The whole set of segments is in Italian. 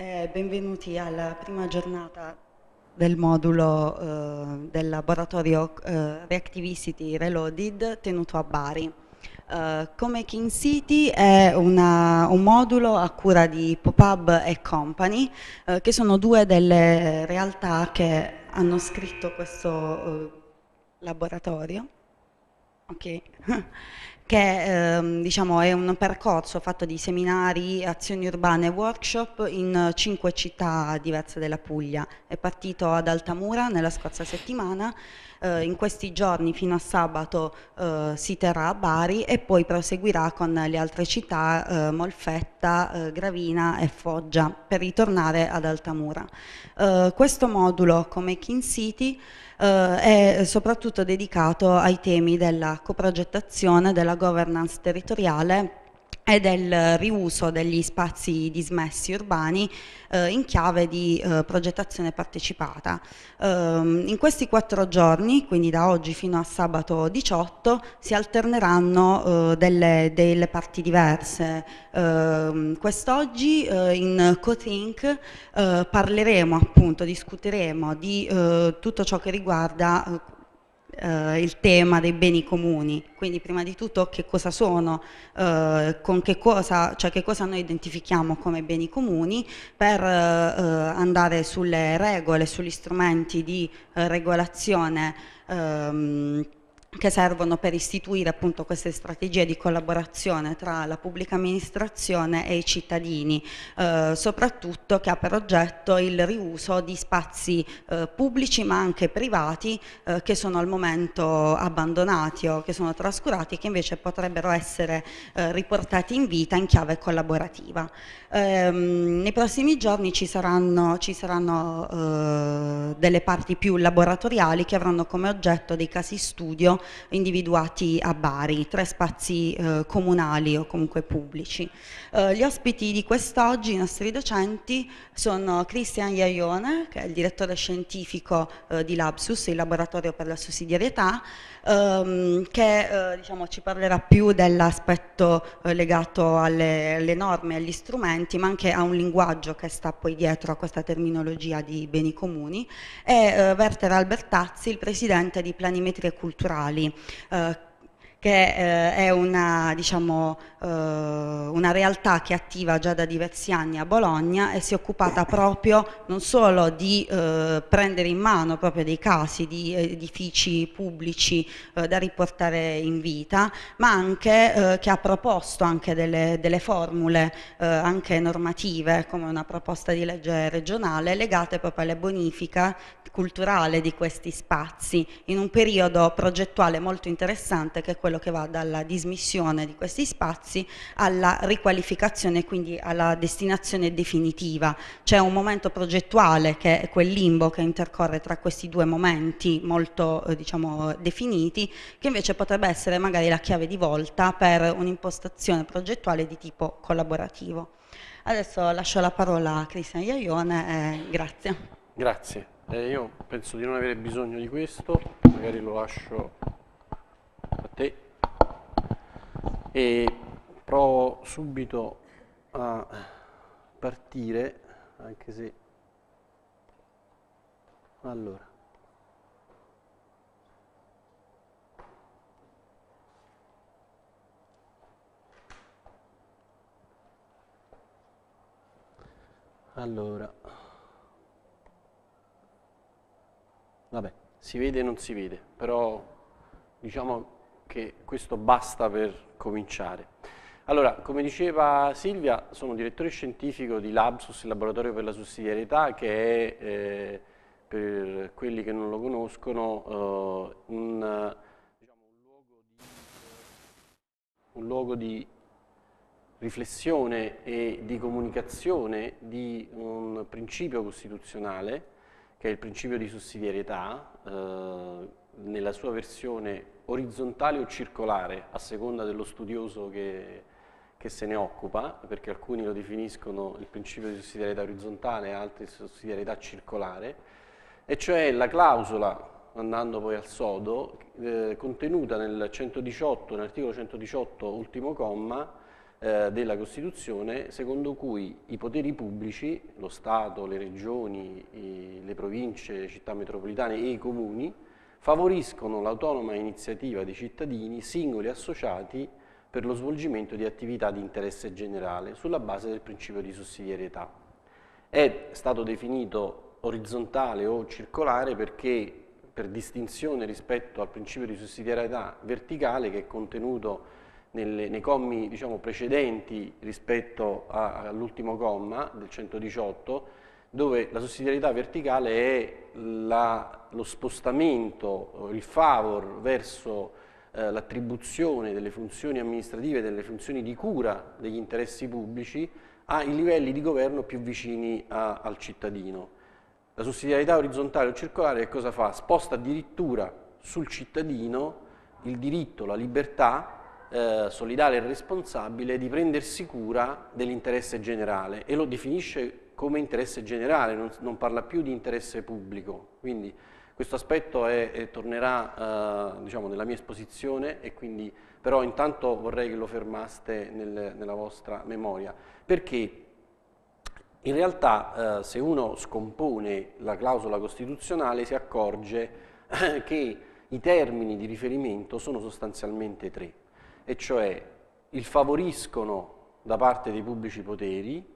Eh, benvenuti alla prima giornata del modulo eh, del laboratorio eh, Reactivicity Reloaded tenuto a Bari. Eh, come King City è una, un modulo a cura di PopUb e Company, eh, che sono due delle realtà che hanno scritto questo eh, laboratorio. Okay. che ehm, diciamo, è un percorso fatto di seminari, azioni urbane e workshop in cinque città diverse della Puglia. È partito ad Altamura nella scorsa settimana eh, in questi giorni fino a sabato eh, si terrà a Bari e poi proseguirà con le altre città, eh, Molfetta, eh, Gravina e Foggia, per ritornare ad Altamura. Eh, questo modulo, come King City, eh, è soprattutto dedicato ai temi della coprogettazione, della governance territoriale e del riuso degli spazi dismessi urbani eh, in chiave di eh, progettazione partecipata. Ehm, in questi quattro giorni, quindi da oggi fino a sabato 18, si alterneranno eh, delle, delle, parti diverse. Ehm, quest'oggi eh, in CoThink eh, parleremo appunto, discuteremo di eh, tutto ciò che riguarda eh, il tema dei beni comuni, quindi prima di tutto che cosa sono, eh, con che cosa, cioè che cosa noi identifichiamo come beni comuni per eh, andare sulle regole, sugli strumenti di eh, regolazione ehm, che servono per istituire appunto queste strategie di collaborazione tra la pubblica amministrazione e i cittadini, eh, soprattutto che ha per oggetto il riuso di spazi eh, pubblici ma anche privati eh, che sono al momento abbandonati o che sono trascurati e che invece potrebbero essere eh, riportati in vita in chiave collaborativa. Ehm, nei prossimi giorni ci saranno, ci saranno eh, delle parti più laboratoriali che avranno come oggetto dei casi studio individuati a Bari, tre spazi eh, comunali o comunque pubblici. Eh, gli ospiti di quest'oggi, i nostri docenti, sono Cristian Iaione, che è il direttore scientifico eh, di Labsus, il laboratorio per la sussidiarietà, ehm, che eh, diciamo, ci parlerà più dell'aspetto eh, legato alle, alle norme, agli strumenti, ma anche a un linguaggio che sta poi dietro a questa terminologia di beni comuni, e eh, Werther Albertazzi, il presidente di Planimetria Culturale sociali eh, che eh, è una, diciamo, eh, una, realtà che attiva già da diversi anni a Bologna e si è occupata proprio non solo di eh, prendere in mano proprio dei casi di edifici pubblici eh, da riportare in vita, ma anche eh, che ha proposto anche delle, delle formule eh, anche normative come una proposta di legge regionale legate proprio alle bonifica culturali di questi spazi in un periodo progettuale molto interessante che è quello quello che va dalla dismissione di questi spazi alla riqualificazione, quindi alla destinazione definitiva. C'è un momento progettuale che è quel limbo che intercorre tra questi due momenti molto eh, diciamo, definiti, che invece potrebbe essere magari la chiave di volta per un'impostazione progettuale di tipo collaborativo. Adesso lascio la parola a Cristian Iaione e grazie. Grazie. Eh, io penso di non avere bisogno di questo, magari lo lascio a te e provo subito a partire anche se allora allora vabbè si vede e non si vede però diciamo che questo basta per cominciare. Allora, come diceva Silvia, sono direttore scientifico di Labsus, il laboratorio per la sussidiarietà, che è, eh, per quelli che non lo conoscono, eh, diciamo, un, luogo di, un luogo di riflessione e di comunicazione di un principio costituzionale, che è il principio di sussidiarietà, eh, nella sua versione orizzontale o circolare, a seconda dello studioso che, che se ne occupa, perché alcuni lo definiscono il principio di sussidiarietà orizzontale, altri sussidiarietà circolare, e cioè la clausola andando poi al sodo, eh, contenuta nel 118, nell'articolo 118, ultimo comma, eh, della Costituzione, secondo cui i poteri pubblici, lo Stato, le regioni, le province, le città metropolitane e i comuni, favoriscono l'autonoma iniziativa dei cittadini, singoli e associati, per lo svolgimento di attività di interesse generale sulla base del principio di sussidiarietà. È stato definito orizzontale o circolare perché per distinzione rispetto al principio di sussidiarietà verticale che è contenuto nelle, nei commi diciamo, precedenti rispetto all'ultimo comma del 118, dove la sussidiarietà verticale è la, lo spostamento, il favor verso eh, l'attribuzione delle funzioni amministrative, delle funzioni di cura degli interessi pubblici ai livelli di governo più vicini a, al cittadino. La sussidiarietà orizzontale o circolare che cosa fa? Sposta addirittura sul cittadino il diritto, la libertà eh, solidale e responsabile di prendersi cura dell'interesse generale e lo definisce come interesse generale, non, non parla più di interesse pubblico. Quindi questo aspetto è, è, tornerà eh, diciamo, nella mia esposizione, quindi, però intanto vorrei che lo fermaste nel, nella vostra memoria, perché in realtà eh, se uno scompone la clausola costituzionale si accorge eh, che i termini di riferimento sono sostanzialmente tre, e cioè il favoriscono da parte dei pubblici poteri,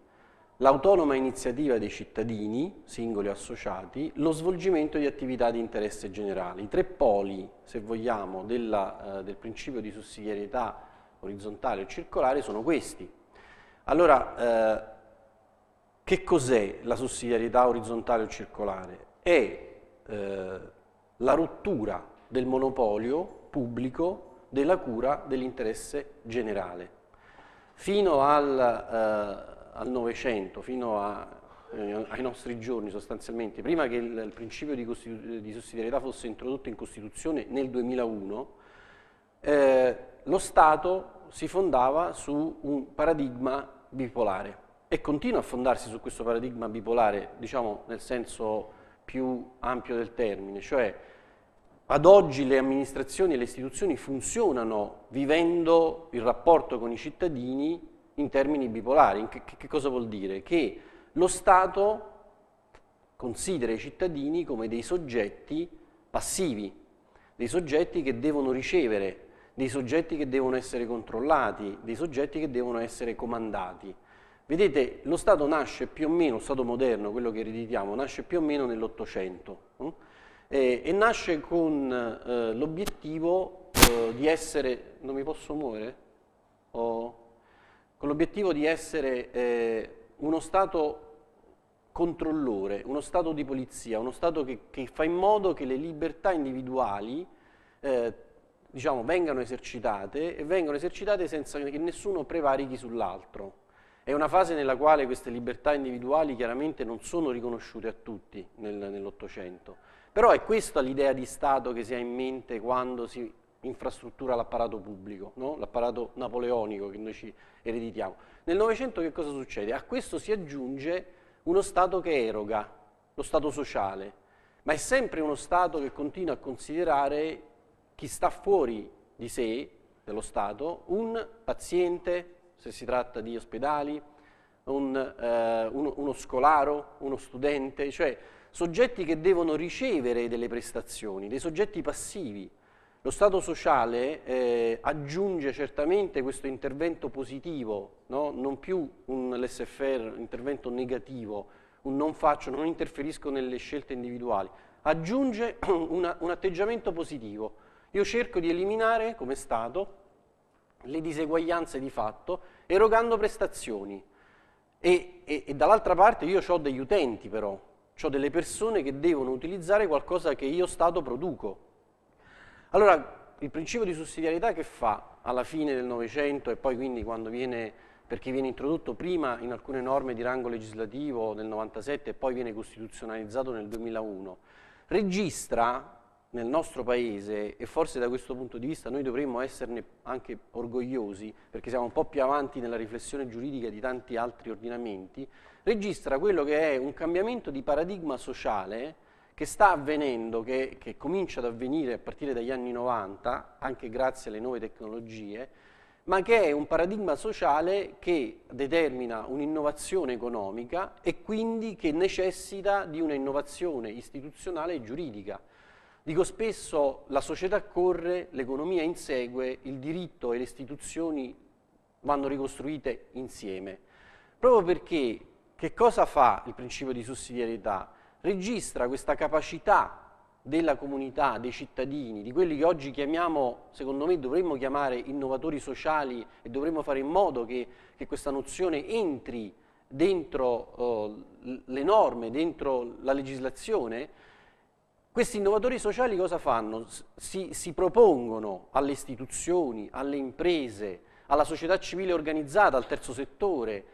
l'autonoma iniziativa dei cittadini, singoli o associati, lo svolgimento di attività di interesse generale. I tre poli, se vogliamo, della, eh, del principio di sussidiarietà orizzontale o circolare sono questi. Allora, eh, che cos'è la sussidiarietà orizzontale o circolare? È eh, la rottura del monopolio pubblico della cura dell'interesse generale. Fino al eh, al Novecento fino a, eh, ai nostri giorni sostanzialmente, prima che il, il principio di, di, sussidiarietà fosse introdotto in Costituzione nel 2001, eh, lo Stato si fondava su un paradigma bipolare e continua a fondarsi su questo paradigma bipolare, diciamo nel senso più ampio del termine, cioè ad oggi le amministrazioni e le istituzioni funzionano vivendo il rapporto con i cittadini in termini bipolari. Che, che cosa vuol dire? Che lo Stato considera i cittadini come dei soggetti passivi, dei soggetti che devono ricevere, dei soggetti che devono essere controllati, dei soggetti che devono essere comandati. Vedete, lo Stato nasce più o meno, lo Stato moderno, quello che ereditiamo, nasce più o meno nell'Ottocento eh, e nasce con eh, l'obiettivo eh, di essere... Non mi posso muovere? Oh con l'obiettivo di essere eh, uno Stato controllore, uno Stato di polizia, uno Stato che, che fa in modo che le libertà individuali eh, diciamo, vengano esercitate e vengano esercitate senza che nessuno prevarichi sull'altro. È una fase nella quale queste libertà individuali chiaramente non sono riconosciute a tutti nel, nell'Ottocento, però è questa l'idea di Stato che si ha in mente quando si infrastruttura l'apparato pubblico, no? l'apparato napoleonico che noi ci ereditiamo. Nel Novecento che cosa succede? A questo si aggiunge uno Stato che eroga, lo Stato sociale, ma è sempre uno Stato che continua a considerare chi sta fuori di sé, dello Stato, un paziente, se si tratta di ospedali, un, eh, uno, uno scolaro, uno studente, cioè soggetti che devono ricevere delle prestazioni, dei soggetti passivi. Lo Stato sociale eh, aggiunge certamente questo intervento positivo, no? non più un laissez faire, un intervento negativo, un non faccio, non interferisco nelle scelte individuali, aggiunge una, un atteggiamento positivo. Io cerco di eliminare, come Stato, le diseguaglianze di fatto erogando prestazioni. E, e, e dall'altra parte io ho degli utenti però, ho delle persone che devono utilizzare qualcosa che io Stato produco. Allora, il principio di sussidiarietà che fa alla fine del Novecento e poi quindi quando viene, perché viene introdotto prima in alcune norme di rango legislativo nel 97 e poi viene costituzionalizzato nel 2001, registra nel nostro paese, e forse da questo punto di vista noi dovremmo esserne anche orgogliosi, perché siamo un po' più avanti nella riflessione giuridica di tanti altri ordinamenti, registra quello che è un cambiamento di paradigma sociale che sta avvenendo, che, che, comincia ad avvenire a partire dagli anni 90, anche grazie alle nuove tecnologie, ma che è un paradigma sociale che determina un'innovazione economica e quindi che necessita di un'innovazione istituzionale e giuridica. Dico spesso la società corre, l'economia insegue, il diritto e le istituzioni vanno ricostruite insieme. Proprio perché che cosa fa il principio di sussidiarietà? registra questa capacità della comunità, dei cittadini, di quelli che oggi chiamiamo, secondo me dovremmo chiamare innovatori sociali e dovremmo fare in modo che, che questa nozione entri dentro oh, le norme, dentro la legislazione, questi innovatori sociali cosa fanno? Si, si propongono alle istituzioni, alle imprese, alla società civile organizzata, al terzo settore,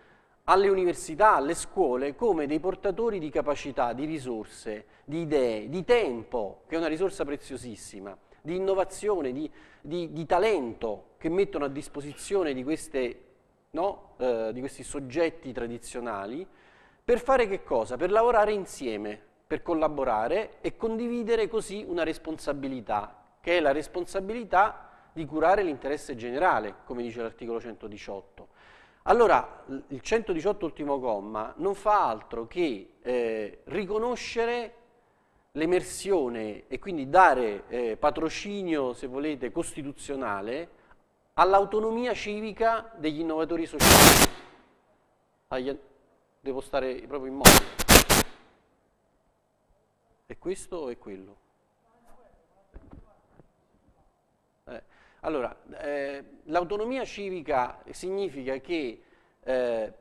alle università, alle scuole, come dei portatori di capacità, di risorse, di idee, di tempo, che è una risorsa preziosissima, di innovazione, di, di, di talento che mettono a disposizione di, queste, no, eh, di questi soggetti tradizionali, per fare che cosa? Per lavorare insieme, per collaborare e condividere così una responsabilità, che è la responsabilità di curare l'interesse generale, come dice l'articolo 118 allora il 118 ultimo comma non fa altro che eh, riconoscere l'emersione e quindi dare eh, patrocinio, se volete, costituzionale all'autonomia civica degli innovatori sociali. Aia, devo stare proprio in moto. E questo è quello. Allora, eh, l'autonomia civica significa che eh,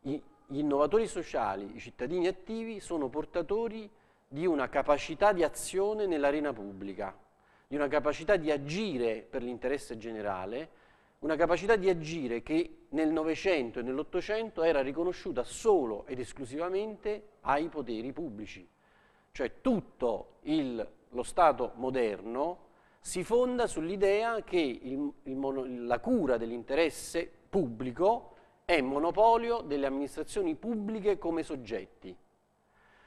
gli innovatori sociali, i cittadini attivi, sono portatori di una capacità di azione nell'arena pubblica, di una capacità di agire per l'interesse generale, una capacità di agire che nel Novecento e nell'Ottocento era riconosciuta solo ed esclusivamente ai poteri pubblici. Cioè tutto il, lo Stato moderno si fonda sull'idea che il, il mono, la cura dell'interesse pubblico è monopolio delle amministrazioni pubbliche come soggetti.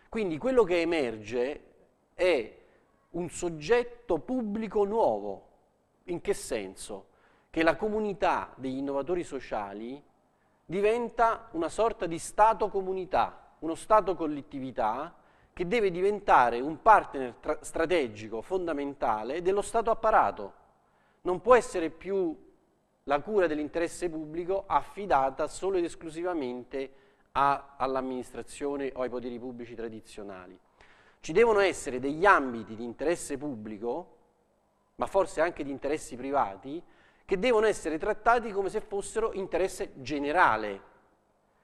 Quindi quello che emerge è un soggetto pubblico nuovo. In che senso? Che la comunità degli innovatori sociali diventa una sorta di Stato comunità, uno Stato collettività che deve diventare un partner strategico fondamentale dello Stato apparato. Non può essere più la cura dell'interesse pubblico affidata solo ed esclusivamente all'amministrazione o ai poteri pubblici tradizionali. Ci devono essere degli ambiti di interesse pubblico, ma forse anche di interessi privati, che devono essere trattati come se fossero interesse generale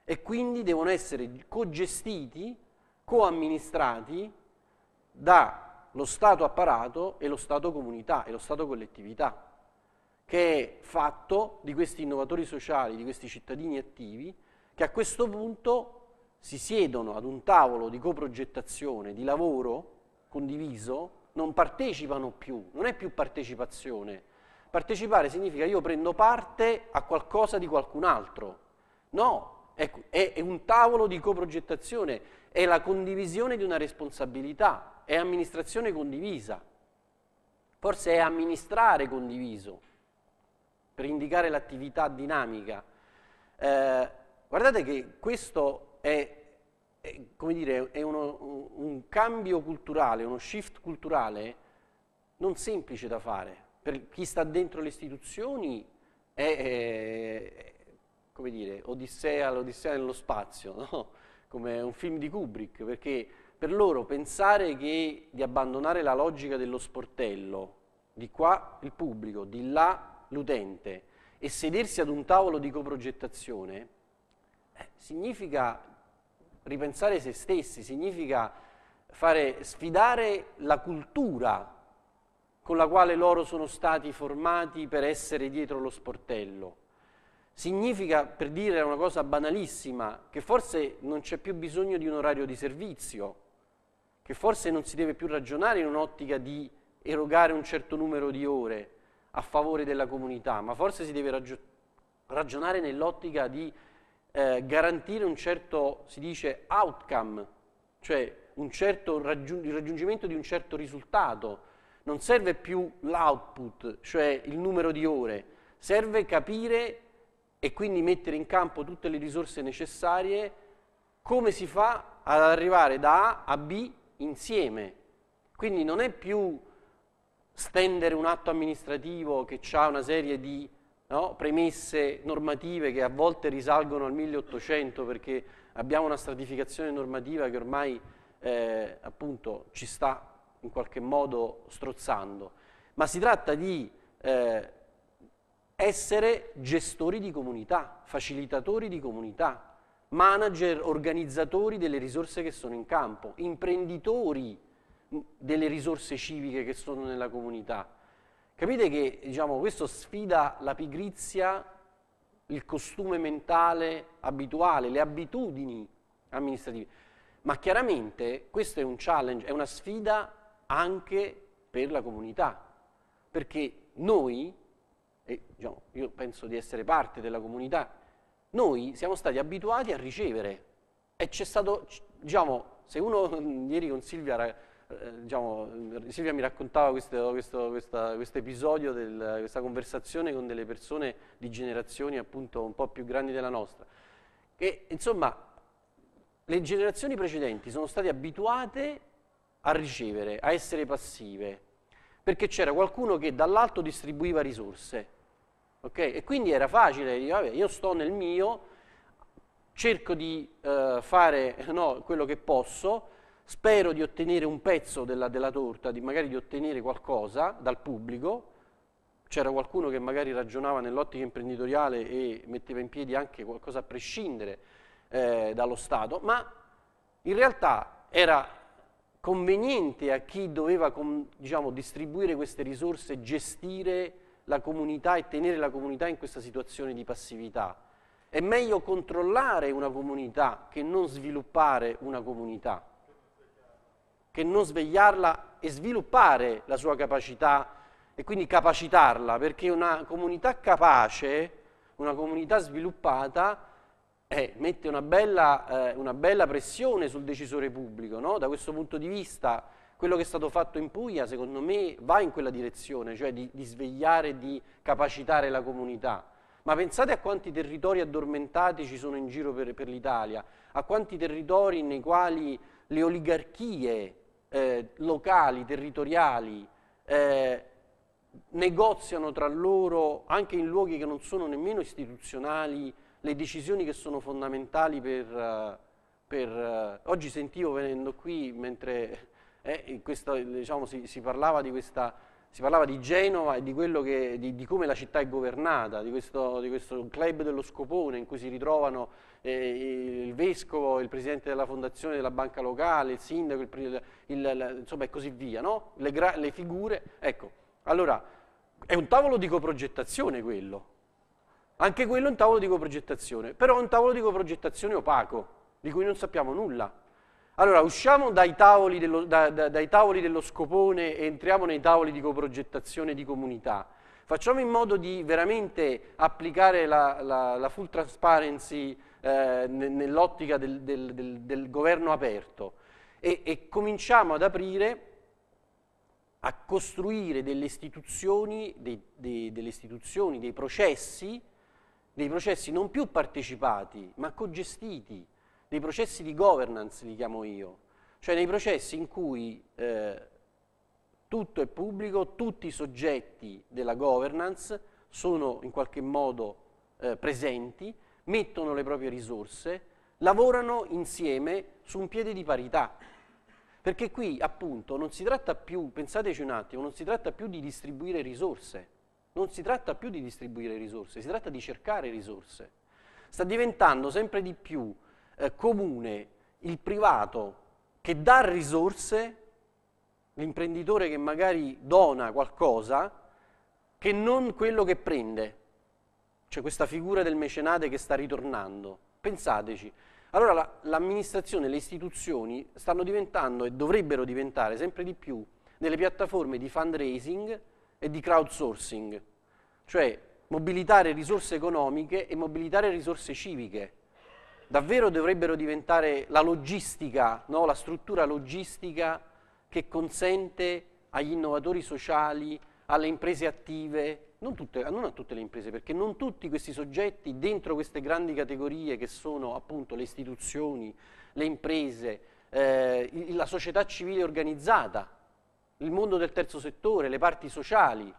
e quindi devono essere cogestiti coamministrati dallo Stato apparato e lo Stato comunità e lo Stato collettività, che è fatto di questi innovatori sociali, di questi cittadini attivi, che a questo punto si siedono ad un tavolo di coprogettazione, di lavoro condiviso, non partecipano più, non è più partecipazione. Partecipare significa io prendo parte a qualcosa di qualcun altro. No, ecco, è, è, un tavolo di coprogettazione è la condivisione di una responsabilità, è amministrazione condivisa, forse è amministrare condiviso, per indicare l'attività dinamica. Eh, guardate che questo è, è come dire, è uno, un, cambio culturale, uno shift culturale non semplice da fare. Per chi sta dentro le istituzioni è, è come dire, odissea, l'odissea nello spazio, no? come un film di Kubrick, perché per loro pensare che di abbandonare la logica dello sportello, di qua il pubblico, di là l'utente, e sedersi ad un tavolo di coprogettazione, eh, significa ripensare se stessi, significa fare, sfidare la cultura con la quale loro sono stati formati per essere dietro lo sportello significa, per dire una cosa banalissima, che forse non c'è più bisogno di un orario di servizio, che forse non si deve più ragionare in un'ottica di erogare un certo numero di ore a favore della comunità, ma forse si deve raggi- ragionare nell'ottica di eh, garantire un certo, si dice, outcome, cioè certo raggiung- il raggiungimento di un certo risultato. Non serve più l'output, cioè il numero di ore, serve capire e quindi mettere in campo tutte le risorse necessarie, come si fa ad arrivare da A a B insieme. Quindi non è più stendere un atto amministrativo che ha una serie di no, premesse normative che a volte risalgono al 1800 perché abbiamo una stratificazione normativa che ormai eh, appunto ci sta in qualche modo strozzando, ma si tratta di eh, essere gestori di comunità, facilitatori di comunità, manager, organizzatori delle risorse che sono in campo, imprenditori mm, delle risorse civiche che sono nella comunità. Capite che diciamo, questo sfida la pigrizia, il costume mentale abituale, le abitudini amministrative. Ma chiaramente questo è un challenge, è una sfida anche per la comunità, perché noi e diciamo, io penso di essere parte della comunità, noi siamo stati abituati a ricevere e c'è stato, diciamo, se uno ieri con Silvia, eh, diciamo, Silvia mi raccontava questo, questo questa, quest episodio, del, questa conversazione con delle persone di generazioni appunto un po' più grandi della nostra, che insomma le generazioni precedenti sono state abituate a ricevere, a essere passive, perché c'era qualcuno che dall'alto distribuiva risorse Okay? E quindi era facile, dire, vabbè, io sto nel mio, cerco di eh, fare no, quello che posso, spero di ottenere un pezzo della, della torta, di magari di ottenere qualcosa dal pubblico, c'era qualcuno che magari ragionava nell'ottica imprenditoriale e metteva in piedi anche qualcosa a prescindere eh, dallo Stato, ma in realtà era conveniente a chi doveva diciamo, distribuire queste risorse, gestire la comunità e tenere la comunità in questa situazione di passività. È meglio controllare una comunità che non sviluppare una comunità, che non svegliarla e sviluppare la sua capacità e quindi capacitarla, perché una comunità capace, una comunità sviluppata, eh, mette una bella, eh, una bella, pressione sul decisore pubblico, no? da questo punto di vista quello che è stato fatto in Puglia, secondo me, va in quella direzione, cioè di, di svegliare, di capacitare la comunità. Ma pensate a quanti territori addormentati ci sono in giro per, per l'Italia, a quanti territori nei quali le oligarchie eh, locali, territoriali, eh, negoziano tra loro, anche in luoghi che non sono nemmeno istituzionali, le decisioni che sono fondamentali per... Eh, per eh, oggi sentivo venendo qui, mentre eh, questo, diciamo, si, si, parlava questa, si, parlava di Genova e di, che, di, di, come la città è governata, di questo, di questo, club dello scopone in cui si ritrovano eh, il vescovo, il presidente della fondazione della banca locale, il sindaco, il, il, il, insomma e così via, no? le, le figure. Ecco, allora è un tavolo di coprogettazione quello, anche quello è un tavolo di coprogettazione, però è un tavolo di coprogettazione opaco, di cui non sappiamo nulla. Allora, usciamo dai tavoli, dello, da, da, dai tavoli dello scopone e entriamo nei tavoli di coprogettazione di comunità. Facciamo in modo di veramente applicare la, la, la full transparency eh, nell'ottica del, del, del, del, governo aperto e, e cominciamo ad aprire a costruire delle istituzioni, dei, dei, delle istituzioni, dei processi, dei processi non più partecipati, ma cogestiti dei processi di governance, li chiamo io, cioè nei processi in cui eh, tutto è pubblico, tutti i soggetti della governance sono in qualche modo eh, presenti, mettono le proprie risorse, lavorano insieme su un piede di parità. Perché qui appunto non si tratta più, pensateci un attimo, non si tratta più di distribuire risorse, non si tratta più di distribuire risorse, si tratta di cercare risorse. Sta diventando sempre di più eh, comune, il privato che dà risorse, l'imprenditore che magari dona qualcosa, che non quello che prende. C'è cioè questa figura del mecenate che sta ritornando. Pensateci. Allora la, l'amministrazione, le istituzioni stanno diventando e dovrebbero diventare sempre di più delle piattaforme di fundraising e di crowdsourcing, cioè mobilitare risorse economiche e mobilitare risorse civiche davvero dovrebbero diventare la logistica, no? la struttura logistica che consente agli innovatori sociali, alle imprese attive, non, tutte, non, a tutte le imprese, perché non tutti questi soggetti dentro queste grandi categorie che sono appunto le istituzioni, le imprese, eh, la società civile organizzata, il mondo del terzo settore, le parti sociali,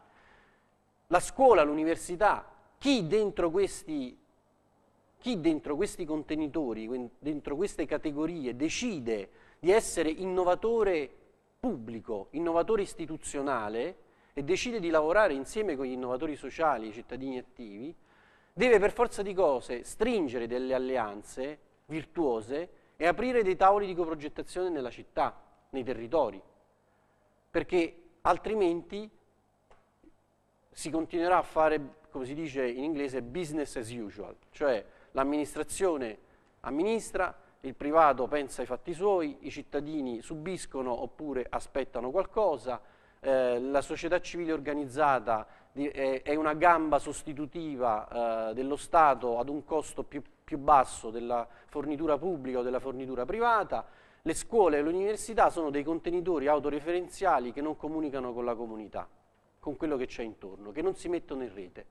la scuola, l'università, chi dentro questi chi dentro questi contenitori, dentro queste categorie decide di essere innovatore pubblico, innovatore istituzionale e decide di lavorare insieme con gli innovatori sociali, i cittadini attivi, deve per forza di cose stringere delle alleanze virtuose e aprire dei tavoli di coprogettazione nella città, nei territori, perché altrimenti si continuerà a fare, come si dice in inglese, business as usual, cioè l'amministrazione amministra, il privato pensa ai fatti suoi, i cittadini subiscono oppure aspettano qualcosa, eh, la società civile organizzata è una gamba sostitutiva eh, dello Stato ad un costo più, più basso della fornitura pubblica o della fornitura privata, le scuole e le università sono dei contenitori autoreferenziali che non comunicano con la comunità, con quello che c'è intorno, che non si mettono in rete.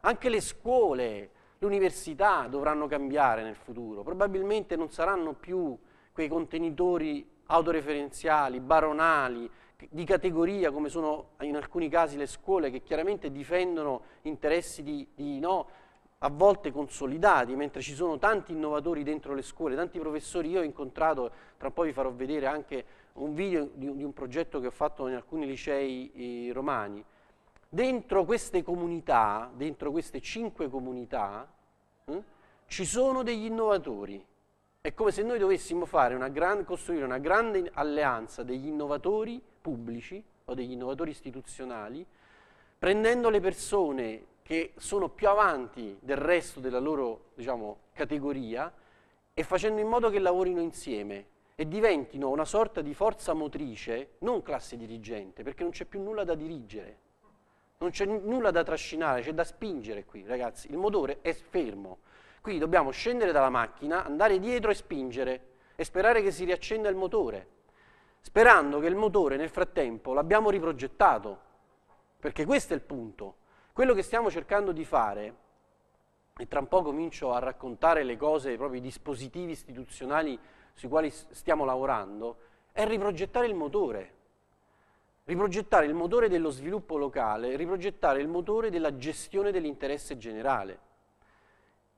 Anche le scuole le università dovranno cambiare nel futuro, probabilmente non saranno più quei contenitori autoreferenziali, baronali, di categoria come sono in alcuni casi le scuole che chiaramente difendono interessi di, di no, a volte consolidati, mentre ci sono tanti innovatori dentro le scuole, tanti professori. Io ho incontrato, tra poi vi farò vedere anche un video di, di un progetto che ho fatto in alcuni licei eh, romani, dentro queste comunità, dentro queste cinque comunità, eh, ci sono degli innovatori. È come se noi dovessimo una gran, costruire una grande alleanza degli innovatori pubblici o degli innovatori istituzionali, prendendo le persone che sono più avanti del resto della loro diciamo, categoria e facendo in modo che lavorino insieme e diventino una sorta di forza motrice, non classe dirigente, perché non c'è più nulla da dirigere, non c'è nulla da trascinare, c'è da spingere qui, ragazzi. Il motore è fermo. Quindi dobbiamo scendere dalla macchina, andare dietro e spingere e sperare che si riaccenda il motore, sperando che il motore nel frattempo l'abbiamo riprogettato, perché questo è il punto. Quello che stiamo cercando di fare, e tra un po' comincio a raccontare le cose, proprio i dispositivi istituzionali sui quali stiamo lavorando, è riprogettare il motore riprogettare il motore dello sviluppo locale, riprogettare il motore della gestione dell'interesse generale.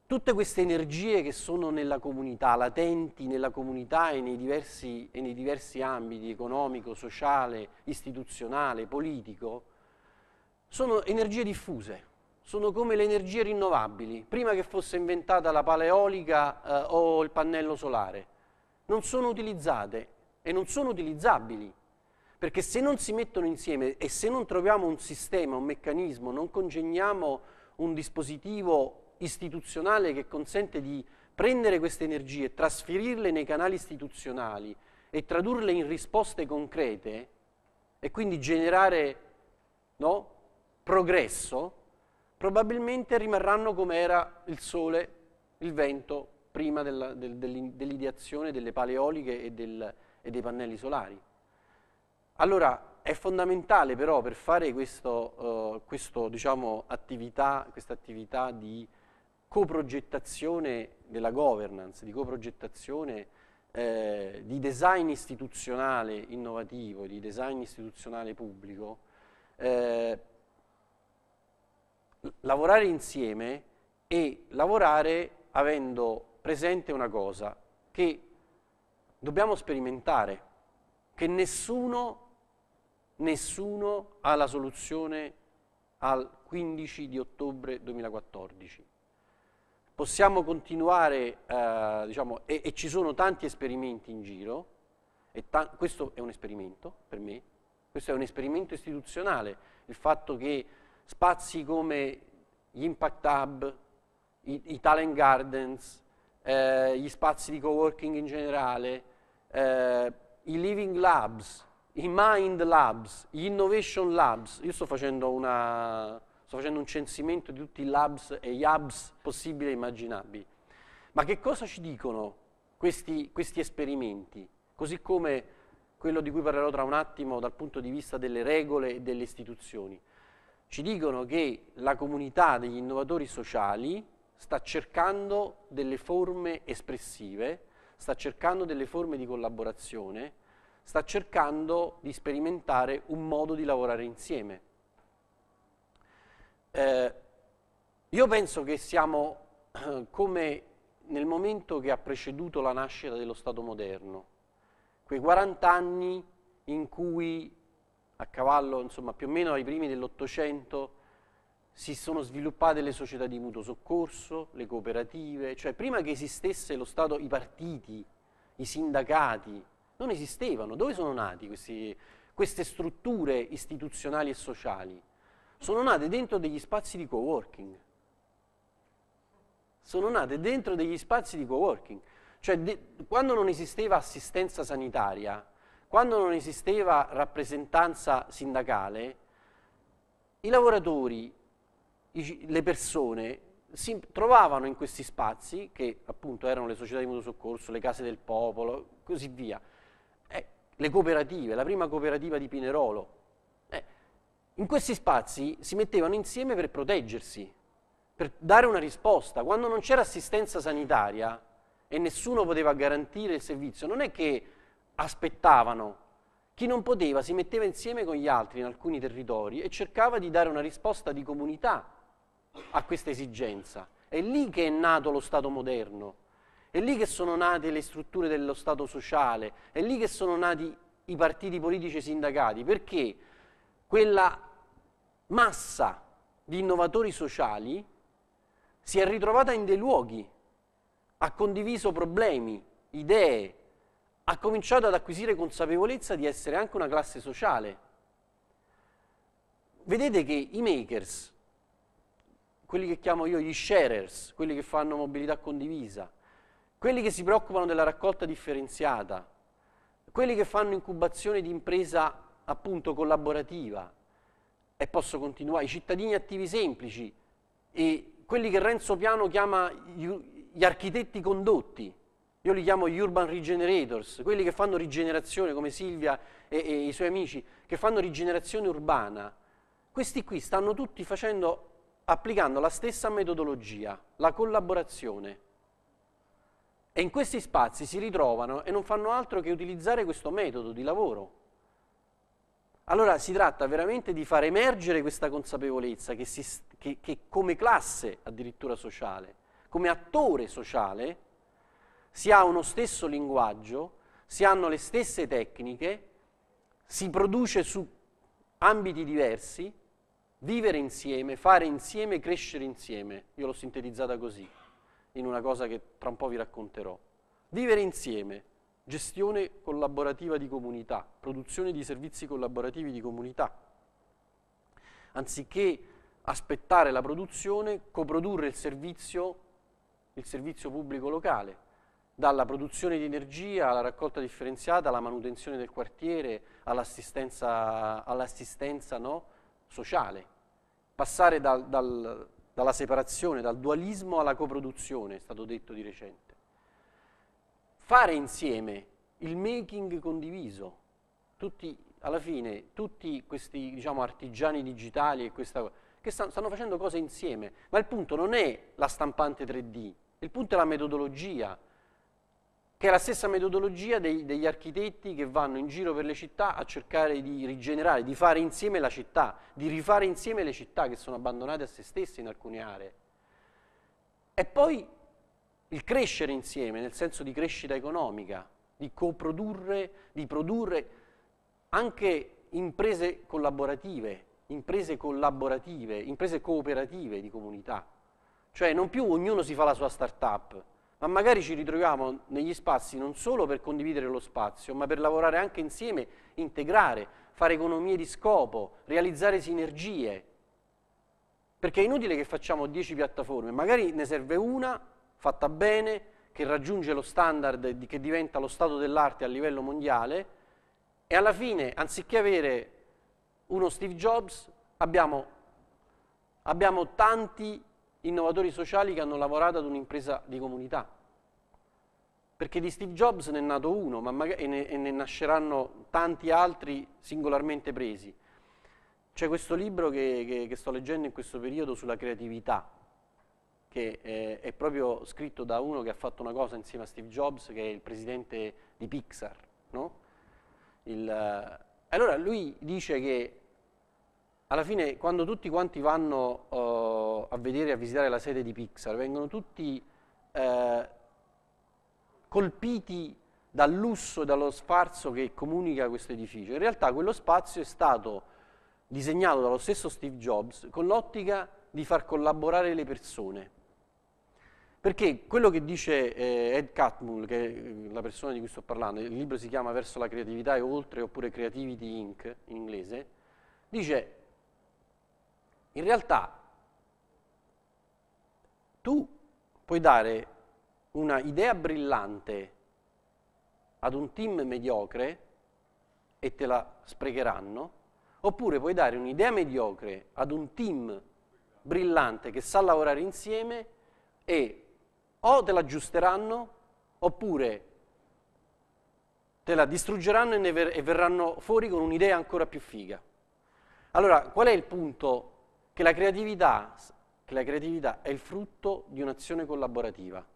Tutte queste energie che sono nella comunità, latenti nella comunità e nei diversi, e nei diversi ambiti, economico, sociale, istituzionale, politico, sono energie diffuse, sono come le energie rinnovabili, prima che fosse inventata la paleolica eh, o il pannello solare. Non sono utilizzate e non sono utilizzabili perché se non si mettono insieme e se non troviamo un sistema, un meccanismo, non congegniamo un dispositivo istituzionale che consente di prendere queste energie, trasferirle nei canali istituzionali e tradurle in risposte concrete e quindi generare no, progresso, probabilmente rimarranno come era il sole, il vento prima della, del, dell'ideazione delle paleoliche e, del, e dei pannelli solari. Allora, è fondamentale però per fare questo, uh, questo, diciamo, attività, questa attività di coprogettazione della governance, di coprogettazione eh, di design istituzionale innovativo, di design istituzionale pubblico, eh, lavorare insieme e lavorare avendo presente una cosa, che dobbiamo sperimentare, che nessuno nessuno ha la soluzione al 15 di ottobre 2014. Possiamo continuare, eh, diciamo, e, e, ci sono tanti esperimenti in giro, questo è un esperimento per me, questo è un esperimento istituzionale, il fatto che spazi come gli Impact Hub, i, i Talent Gardens, eh, gli spazi di co-working in generale, eh, i Living Labs, i Mind Labs, gli Innovation Labs. Io sto facendo, una, sto facendo un censimento di tutti i labs e gli hubs possibili e immaginabili. Ma che cosa ci dicono questi, questi esperimenti? Così come quello di cui parlerò tra un attimo dal punto di vista delle regole e delle istituzioni. Ci dicono che la comunità degli innovatori sociali sta cercando delle forme espressive, sta cercando delle forme di collaborazione, sta cercando di sperimentare un modo di lavorare insieme. Eh, io penso che siamo eh, come nel momento che ha preceduto la nascita dello Stato moderno, quei 40 anni in cui a cavallo, insomma più o meno ai primi dell'Ottocento, si sono sviluppate le società di mutuo soccorso, le cooperative, cioè prima che esistesse lo Stato, i partiti, i sindacati, non esistevano. Dove sono nati questi, queste strutture istituzionali e sociali? Sono nate dentro degli spazi di coworking. Sono nate dentro degli spazi di coworking. Cioè, de, quando non esisteva assistenza sanitaria, quando non esisteva rappresentanza sindacale, i lavoratori, i, le persone si trovavano in questi spazi, che appunto erano le società di mutuo soccorso, le case del popolo, così via, le cooperative, la prima cooperativa di Pinerolo. Eh, in questi spazi si mettevano insieme per proteggersi, per dare una risposta. Quando non c'era assistenza sanitaria e nessuno poteva garantire il servizio, non è che aspettavano. Chi non poteva si metteva insieme con gli altri in alcuni territori e cercava di dare una risposta di comunità a questa esigenza. È lì che è nato lo Stato moderno è lì che sono nate le strutture dello Stato sociale, è lì che sono nati i partiti politici e i sindacati, perché quella massa di innovatori sociali si è ritrovata in dei luoghi, ha condiviso problemi, idee, ha cominciato ad acquisire consapevolezza di essere anche una classe sociale. Vedete che i makers, quelli che chiamo io gli sharers, quelli che fanno mobilità condivisa, quelli che si preoccupano della raccolta differenziata, quelli che fanno incubazione di impresa appunto collaborativa e posso continuare, i cittadini attivi semplici e quelli che Renzo Piano chiama gli architetti condotti, io li chiamo gli urban regenerators, quelli che fanno rigenerazione come Silvia e, e i suoi amici, che fanno rigenerazione urbana, questi qui stanno tutti facendo, applicando la stessa metodologia, la collaborazione. E in questi spazi si ritrovano e non fanno altro che utilizzare questo metodo di lavoro. Allora si tratta veramente di far emergere questa consapevolezza che, si, che, che come classe addirittura sociale, come attore sociale, si ha uno stesso linguaggio, si hanno le stesse tecniche, si produce su ambiti diversi, vivere insieme, fare insieme, crescere insieme. Io l'ho sintetizzata così in una cosa che tra un po' vi racconterò. Vivere insieme, gestione collaborativa di comunità, produzione di servizi collaborativi di comunità. Anziché aspettare la produzione, coprodurre il servizio, il servizio pubblico locale, dalla produzione di energia alla raccolta differenziata, alla manutenzione del quartiere, all'assistenza, all no? sociale. Passare dal, dal dalla separazione, dal dualismo alla coproduzione, è stato detto di recente. Fare insieme il making condiviso, tutti, alla fine tutti questi diciamo, artigiani digitali questa, che stanno, stanno facendo cose insieme, ma il punto non è la stampante 3D, il punto è la metodologia, che è la stessa metodologia dei, degli architetti che vanno in giro per le città a cercare di rigenerare, di fare insieme la città, di rifare insieme le città che sono abbandonate a se stesse in alcune aree. E poi il crescere insieme, nel senso di crescita economica, di coprodurre, di produrre anche imprese collaborative, imprese collaborative, imprese cooperative di comunità. Cioè non più ognuno si fa la sua start-up, ma magari ci ritroviamo negli spazi non solo per condividere lo spazio, ma per lavorare anche insieme, integrare, fare economie di scopo, realizzare sinergie. Perché è inutile che facciamo 10 piattaforme, magari ne serve una fatta bene, che raggiunge lo standard, che diventa lo stato dell'arte a livello mondiale, e alla fine, anziché avere uno Steve Jobs, abbiamo, abbiamo tanti innovatori sociali che hanno lavorato ad un'impresa di comunità. Perché di Steve Jobs ne è nato uno magari, e, ne, e ne nasceranno tanti altri singolarmente presi. C'è questo libro che, che, che, sto leggendo in questo periodo sulla creatività, che è, eh, è proprio scritto da uno che ha fatto una cosa insieme a Steve Jobs, che è il presidente di Pixar. No? Il, eh, allora lui dice che alla fine quando tutti quanti vanno uh, a vedere, a visitare la sede di Pixar, vengono tutti uh, colpiti dal lusso e dallo sparso che comunica questo edificio. In realtà quello spazio è stato disegnato dallo stesso Steve Jobs con l'ottica di far collaborare le persone. Perché quello che dice eh, Ed Catmull, che è eh, la persona di cui sto parlando, il libro si chiama Verso la creatività e oltre oppure Creativity Inc. in inglese, dice in realtà tu puoi dare una idea brillante ad un team mediocre e te la sprecheranno, oppure puoi dare un'idea mediocre ad un team brillante che sa lavorare insieme e o te la aggiusteranno oppure te la distruggeranno e, ver- e verranno fuori con un'idea ancora più figa. Allora, qual è il punto che la creatività, che la creatività è il frutto di un'azione collaborativa,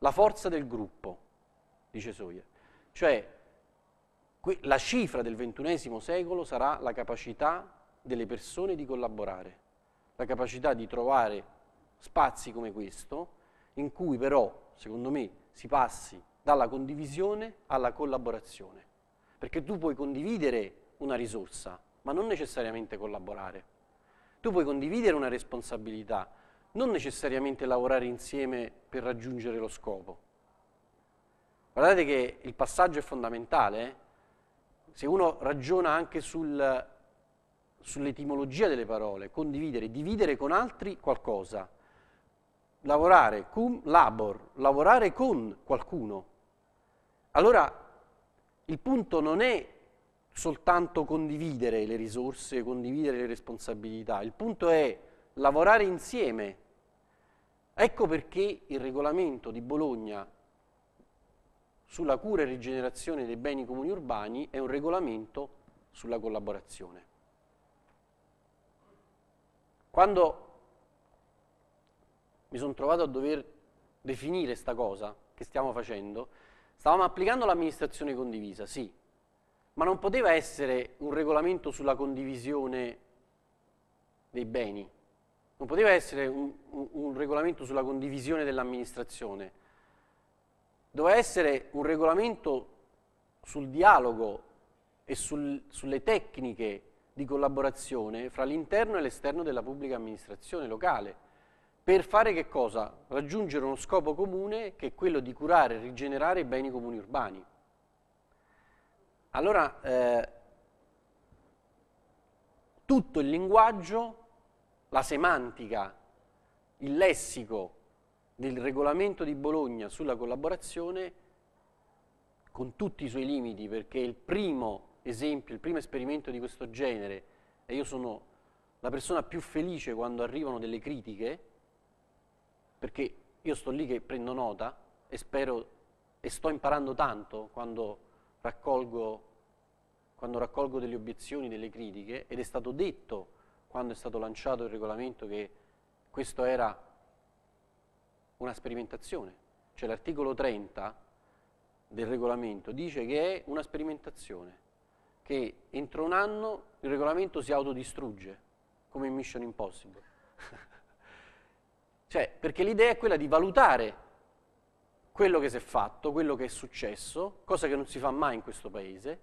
la forza del gruppo, dice Sawyer. Cioè, la cifra del XXI secolo sarà la capacità delle persone di collaborare, la capacità di trovare spazi come questo, in cui però, secondo me, si passi dalla condivisione alla collaborazione. Perché tu puoi condividere una risorsa, ma non necessariamente collaborare. Tu puoi condividere una responsabilità, non necessariamente lavorare insieme per raggiungere lo scopo. Guardate che il passaggio è fondamentale. Eh? Se uno ragiona anche sul, sull'etimologia delle parole, condividere, dividere con altri qualcosa, lavorare, cum labor, lavorare con qualcuno. Allora il punto non è soltanto condividere le risorse, condividere le responsabilità, il punto è lavorare insieme. Ecco perché il regolamento di Bologna sulla cura e rigenerazione dei beni comuni urbani è un regolamento sulla collaborazione. Quando mi sono trovato a dover definire questa cosa che stiamo facendo, stavamo applicando l'amministrazione condivisa, sì, ma non poteva essere un regolamento sulla condivisione dei beni, non poteva essere un, un, un regolamento sulla condivisione dell'amministrazione, doveva essere un regolamento sul dialogo e sul, sulle tecniche di collaborazione fra l'interno e l'esterno della pubblica amministrazione locale. Per fare che cosa? Raggiungere uno scopo comune che è quello di curare e rigenerare i beni comuni urbani. Allora, eh, tutto il linguaggio, la semantica, il lessico del regolamento di Bologna sulla collaborazione, con tutti i suoi limiti, perché il primo esempio, il primo esperimento di questo genere, e io sono la persona più felice quando arrivano delle critiche, perché io sto lì che prendo nota e spero e sto imparando tanto quando raccolgo, quando raccolgo delle obiezioni, delle critiche, ed è stato detto quando è stato lanciato il regolamento che questo era una sperimentazione. Cioè l'articolo 30 del regolamento dice che è una sperimentazione, che entro un anno il regolamento si autodistrugge, come in Mission Impossible. cioè, perché l'idea è quella di valutare quello che si è fatto, quello che è successo, cosa che non si fa mai in questo paese,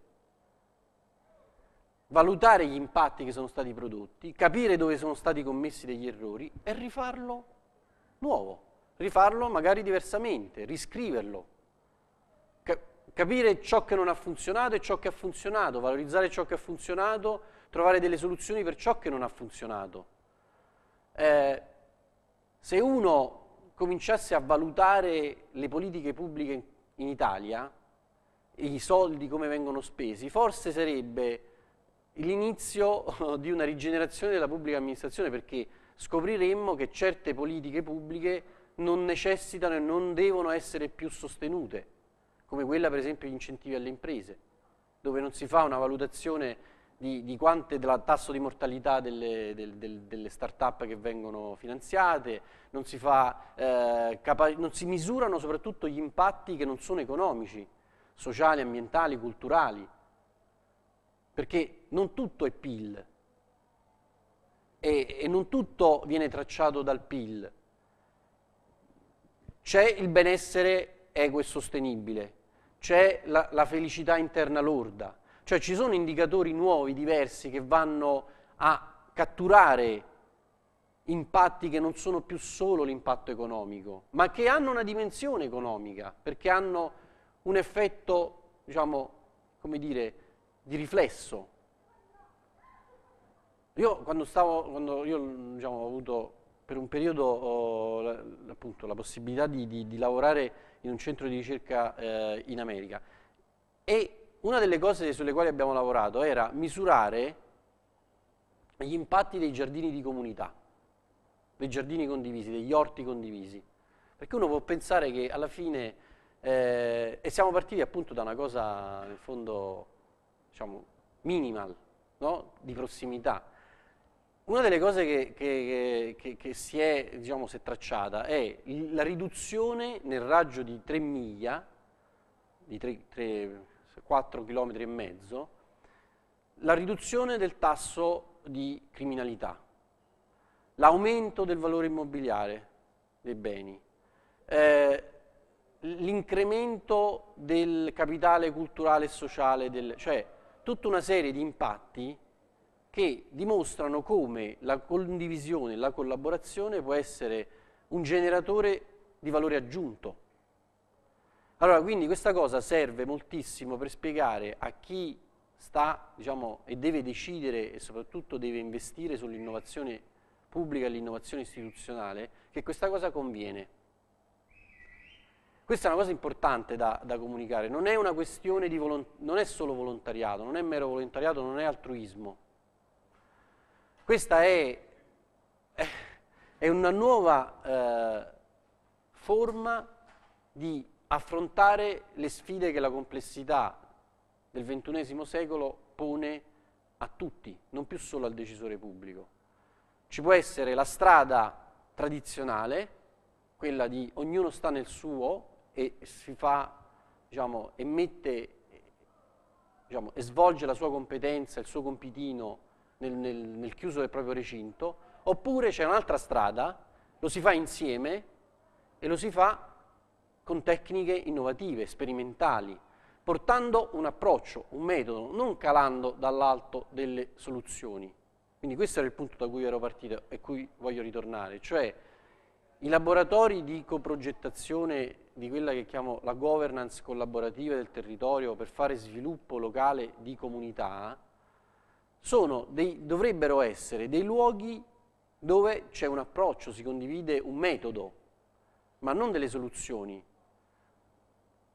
valutare gli impatti che sono stati prodotti, capire dove sono stati commessi degli errori e rifarlo nuovo, rifarlo magari diversamente, riscriverlo, capire ciò che non ha funzionato e ciò che ha funzionato, valorizzare ciò che ha funzionato, trovare delle soluzioni per ciò che non ha funzionato. Eh, se uno cominciasse a valutare le politiche pubbliche in Italia, i soldi come vengono spesi, forse sarebbe l'inizio di una rigenerazione della pubblica amministrazione perché scopriremmo che certe politiche pubbliche non necessitano e non devono essere più sostenute, come quella per esempio gli incentivi alle imprese, dove non si fa una valutazione di, di è il tasso di mortalità delle, del, del, delle start-up che vengono finanziate, non si, fa, eh, non si misurano soprattutto gli impatti che non sono economici, sociali, ambientali, culturali, perché non tutto è PIL e, e non tutto viene tracciato dal PIL. C'è il benessere equo e sostenibile, c'è la, la felicità interna lorda, cioè ci sono indicatori nuovi, diversi, che vanno a catturare impatti che non sono più solo l'impatto economico, ma che hanno una dimensione economica, perché hanno un effetto, diciamo, come dire, di riflesso. Io quando stavo, quando io diciamo, ho avuto per un periodo oh, appunto, la possibilità di, di, di, lavorare in un centro di ricerca eh, in America e una delle cose sulle quali abbiamo lavorato era misurare gli impatti dei giardini di comunità, dei giardini condivisi, degli orti condivisi. Perché uno può pensare che alla fine, eh, e siamo partiti appunto da una cosa nel fondo, diciamo, minimal, no? di prossimità. Una delle cose che, che, che, che si è, diciamo, si è tracciata è la riduzione nel raggio di 3 miglia, di 3, 3 4 km e mezzo, la riduzione del tasso di criminalità, l'aumento del valore immobiliare dei beni, eh, l'incremento del capitale culturale e sociale, del, cioè tutta una serie di impatti che dimostrano come la condivisione, e la collaborazione può essere un generatore di valore aggiunto allora, quindi questa cosa serve moltissimo per spiegare a chi sta diciamo, e deve decidere e soprattutto deve investire sull'innovazione pubblica e l'innovazione istituzionale che questa cosa conviene. Questa è una cosa importante da, da comunicare, non è una questione di non è solo volontariato, non è mero volontariato, non è altruismo. Questa è, eh, è una nuova eh, forma di affrontare le sfide che la complessità del XXI secolo pone a tutti, non più solo al decisore pubblico. Ci può essere la strada tradizionale, quella di ognuno sta nel suo e si fa, diciamo, e mette, diciamo, e svolge la sua competenza, il suo compitino nel, nel, nel chiuso del proprio recinto, oppure c'è un'altra strada, lo si fa insieme e lo si fa con tecniche innovative, sperimentali, portando un approccio, un metodo, non calando dall'alto delle soluzioni. Quindi questo era il punto da cui ero partito e cui voglio ritornare, cioè i laboratori di coprogettazione di quella che chiamo la governance collaborativa del territorio per fare sviluppo locale di comunità dei, dovrebbero essere dei luoghi dove c'è un approccio, si condivide un metodo, ma non delle soluzioni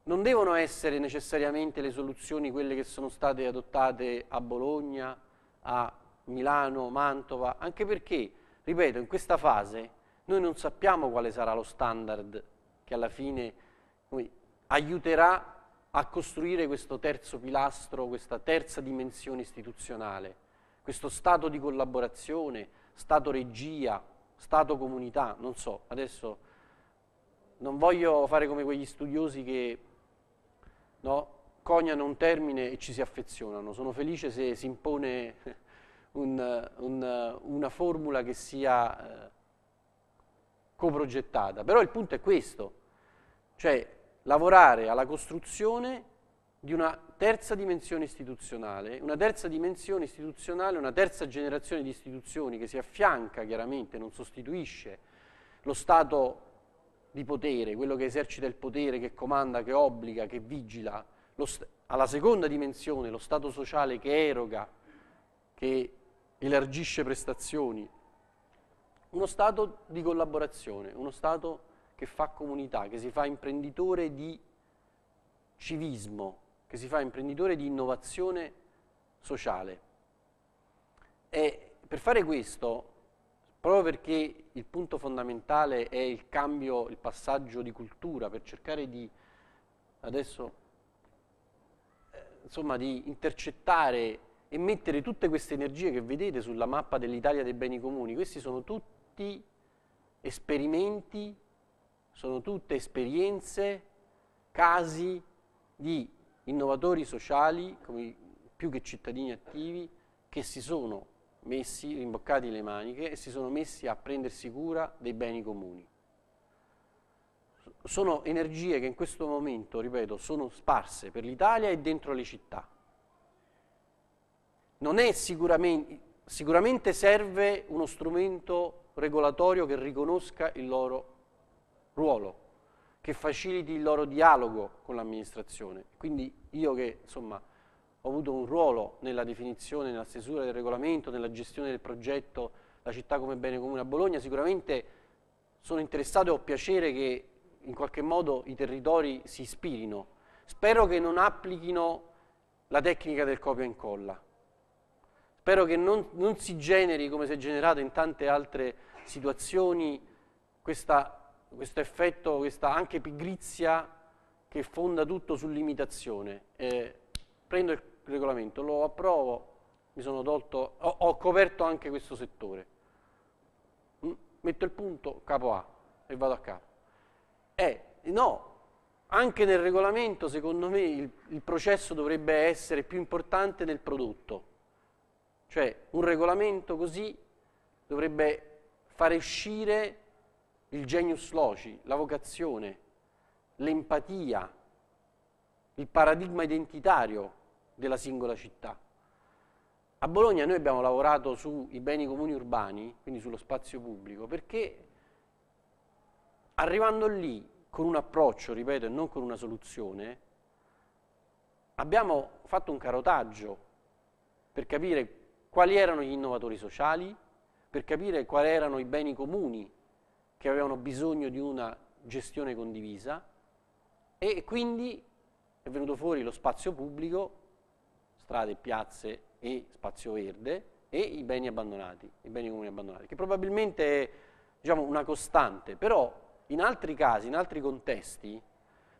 non devono essere necessariamente le soluzioni quelle che sono state adottate a Bologna, a Milano, Mantova, anche perché, ripeto, in questa fase noi non sappiamo quale sarà lo standard che alla fine noi, aiuterà a costruire questo terzo pilastro, questa terza dimensione istituzionale, questo stato di collaborazione, stato regia, stato comunità, non so, adesso non voglio fare come quegli studiosi che no? coniano un termine e ci si affezionano. Sono felice se si impone un, un, una formula che sia eh, coprogettata. Però il punto è questo, cioè lavorare alla costruzione di una terza dimensione istituzionale, una terza dimensione istituzionale, una terza generazione di istituzioni che si affianca chiaramente, non sostituisce lo Stato di potere, quello che esercita il potere, che comanda, che obbliga, che vigila, st- alla seconda dimensione, lo Stato sociale che eroga, che elargisce prestazioni, uno Stato di collaborazione, uno Stato che fa comunità, che si fa imprenditore di civismo, che si fa imprenditore di innovazione sociale. E per fare questo proprio perché il punto fondamentale è il cambio, il passaggio di cultura, per cercare di, adesso, eh, insomma, di intercettare e mettere tutte queste energie che vedete sulla mappa dell'Italia dei beni comuni. Questi sono tutti esperimenti, sono tutte esperienze, casi di innovatori sociali, più che cittadini attivi, che si sono messi, rimboccati le maniche e si sono messi a prendersi cura dei beni comuni. Sono energie che in questo momento, ripeto, sono sparse per l'Italia e dentro le città. Non è sicuramente, sicuramente serve uno strumento regolatorio che riconosca il loro ruolo, che faciliti il loro dialogo con l'amministrazione. Quindi io che, insomma, ho avuto un ruolo nella definizione, nella stesura del regolamento, nella gestione del progetto La città come bene comune a Bologna, sicuramente sono interessato e ho piacere che in qualche modo i territori si ispirino. Spero che non applichino la tecnica del copia e incolla. Spero che non, non si generi, come si è generato in tante altre situazioni, questa, questo effetto, questa anche pigrizia che fonda tutto sull'imitazione. Eh, prendo il il regolamento, lo approvo, mi sono tolto, ho, ho coperto anche questo settore. Mm, metto il punto, capo A, e vado a capo. Eh, no, anche nel regolamento, secondo me, il, il, processo dovrebbe essere più importante del prodotto. Cioè, un regolamento così dovrebbe fare uscire il genius loci, la vocazione, l'empatia, il paradigma identitario della singola città. A Bologna noi abbiamo lavorato sui beni comuni urbani, quindi sullo spazio pubblico, perché arrivando lì con un approccio, ripeto, e non con una soluzione, abbiamo fatto un carotaggio per capire quali erano gli innovatori sociali, per capire quali erano i beni comuni che avevano bisogno di una gestione condivisa e quindi è venuto fuori lo spazio pubblico strade, piazze e spazio verde, e i beni abbandonati, i beni comuni abbandonati, che probabilmente è diciamo, una costante, però in altri casi, in altri contesti,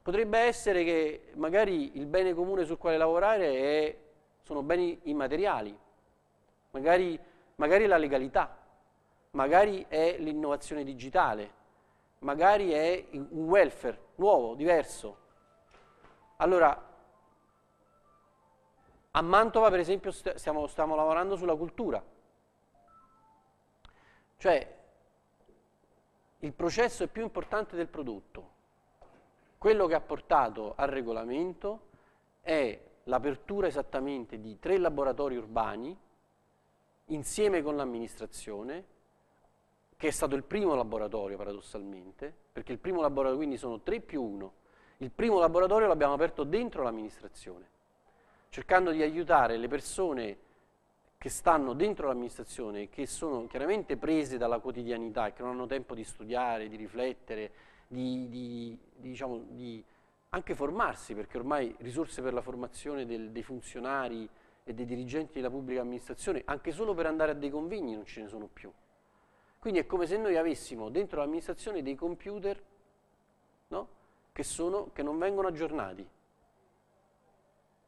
potrebbe essere che magari il bene comune sul quale lavorare è, sono beni immateriali, magari, magari la legalità, magari è l'innovazione digitale, magari è un welfare nuovo, diverso. Allora, a Mantova, per esempio, stiamo, stiamo lavorando sulla cultura. Cioè, il processo è più importante del prodotto. Quello che ha portato al regolamento è l'apertura esattamente di tre laboratori urbani insieme con l'amministrazione, che è stato il primo laboratorio paradossalmente, perché il primo laboratorio quindi sono tre più uno. Il primo laboratorio l'abbiamo aperto dentro l'amministrazione cercando di aiutare le persone che stanno dentro l'amministrazione, che sono chiaramente prese dalla quotidianità e che non hanno tempo di studiare, di riflettere, di, di, di, diciamo, di anche formarsi, perché ormai risorse per la formazione del, dei funzionari e dei dirigenti della pubblica amministrazione, anche solo per andare a dei convegni non ce ne sono più. Quindi è come se noi avessimo dentro l'amministrazione dei computer no? che, sono, che non vengono aggiornati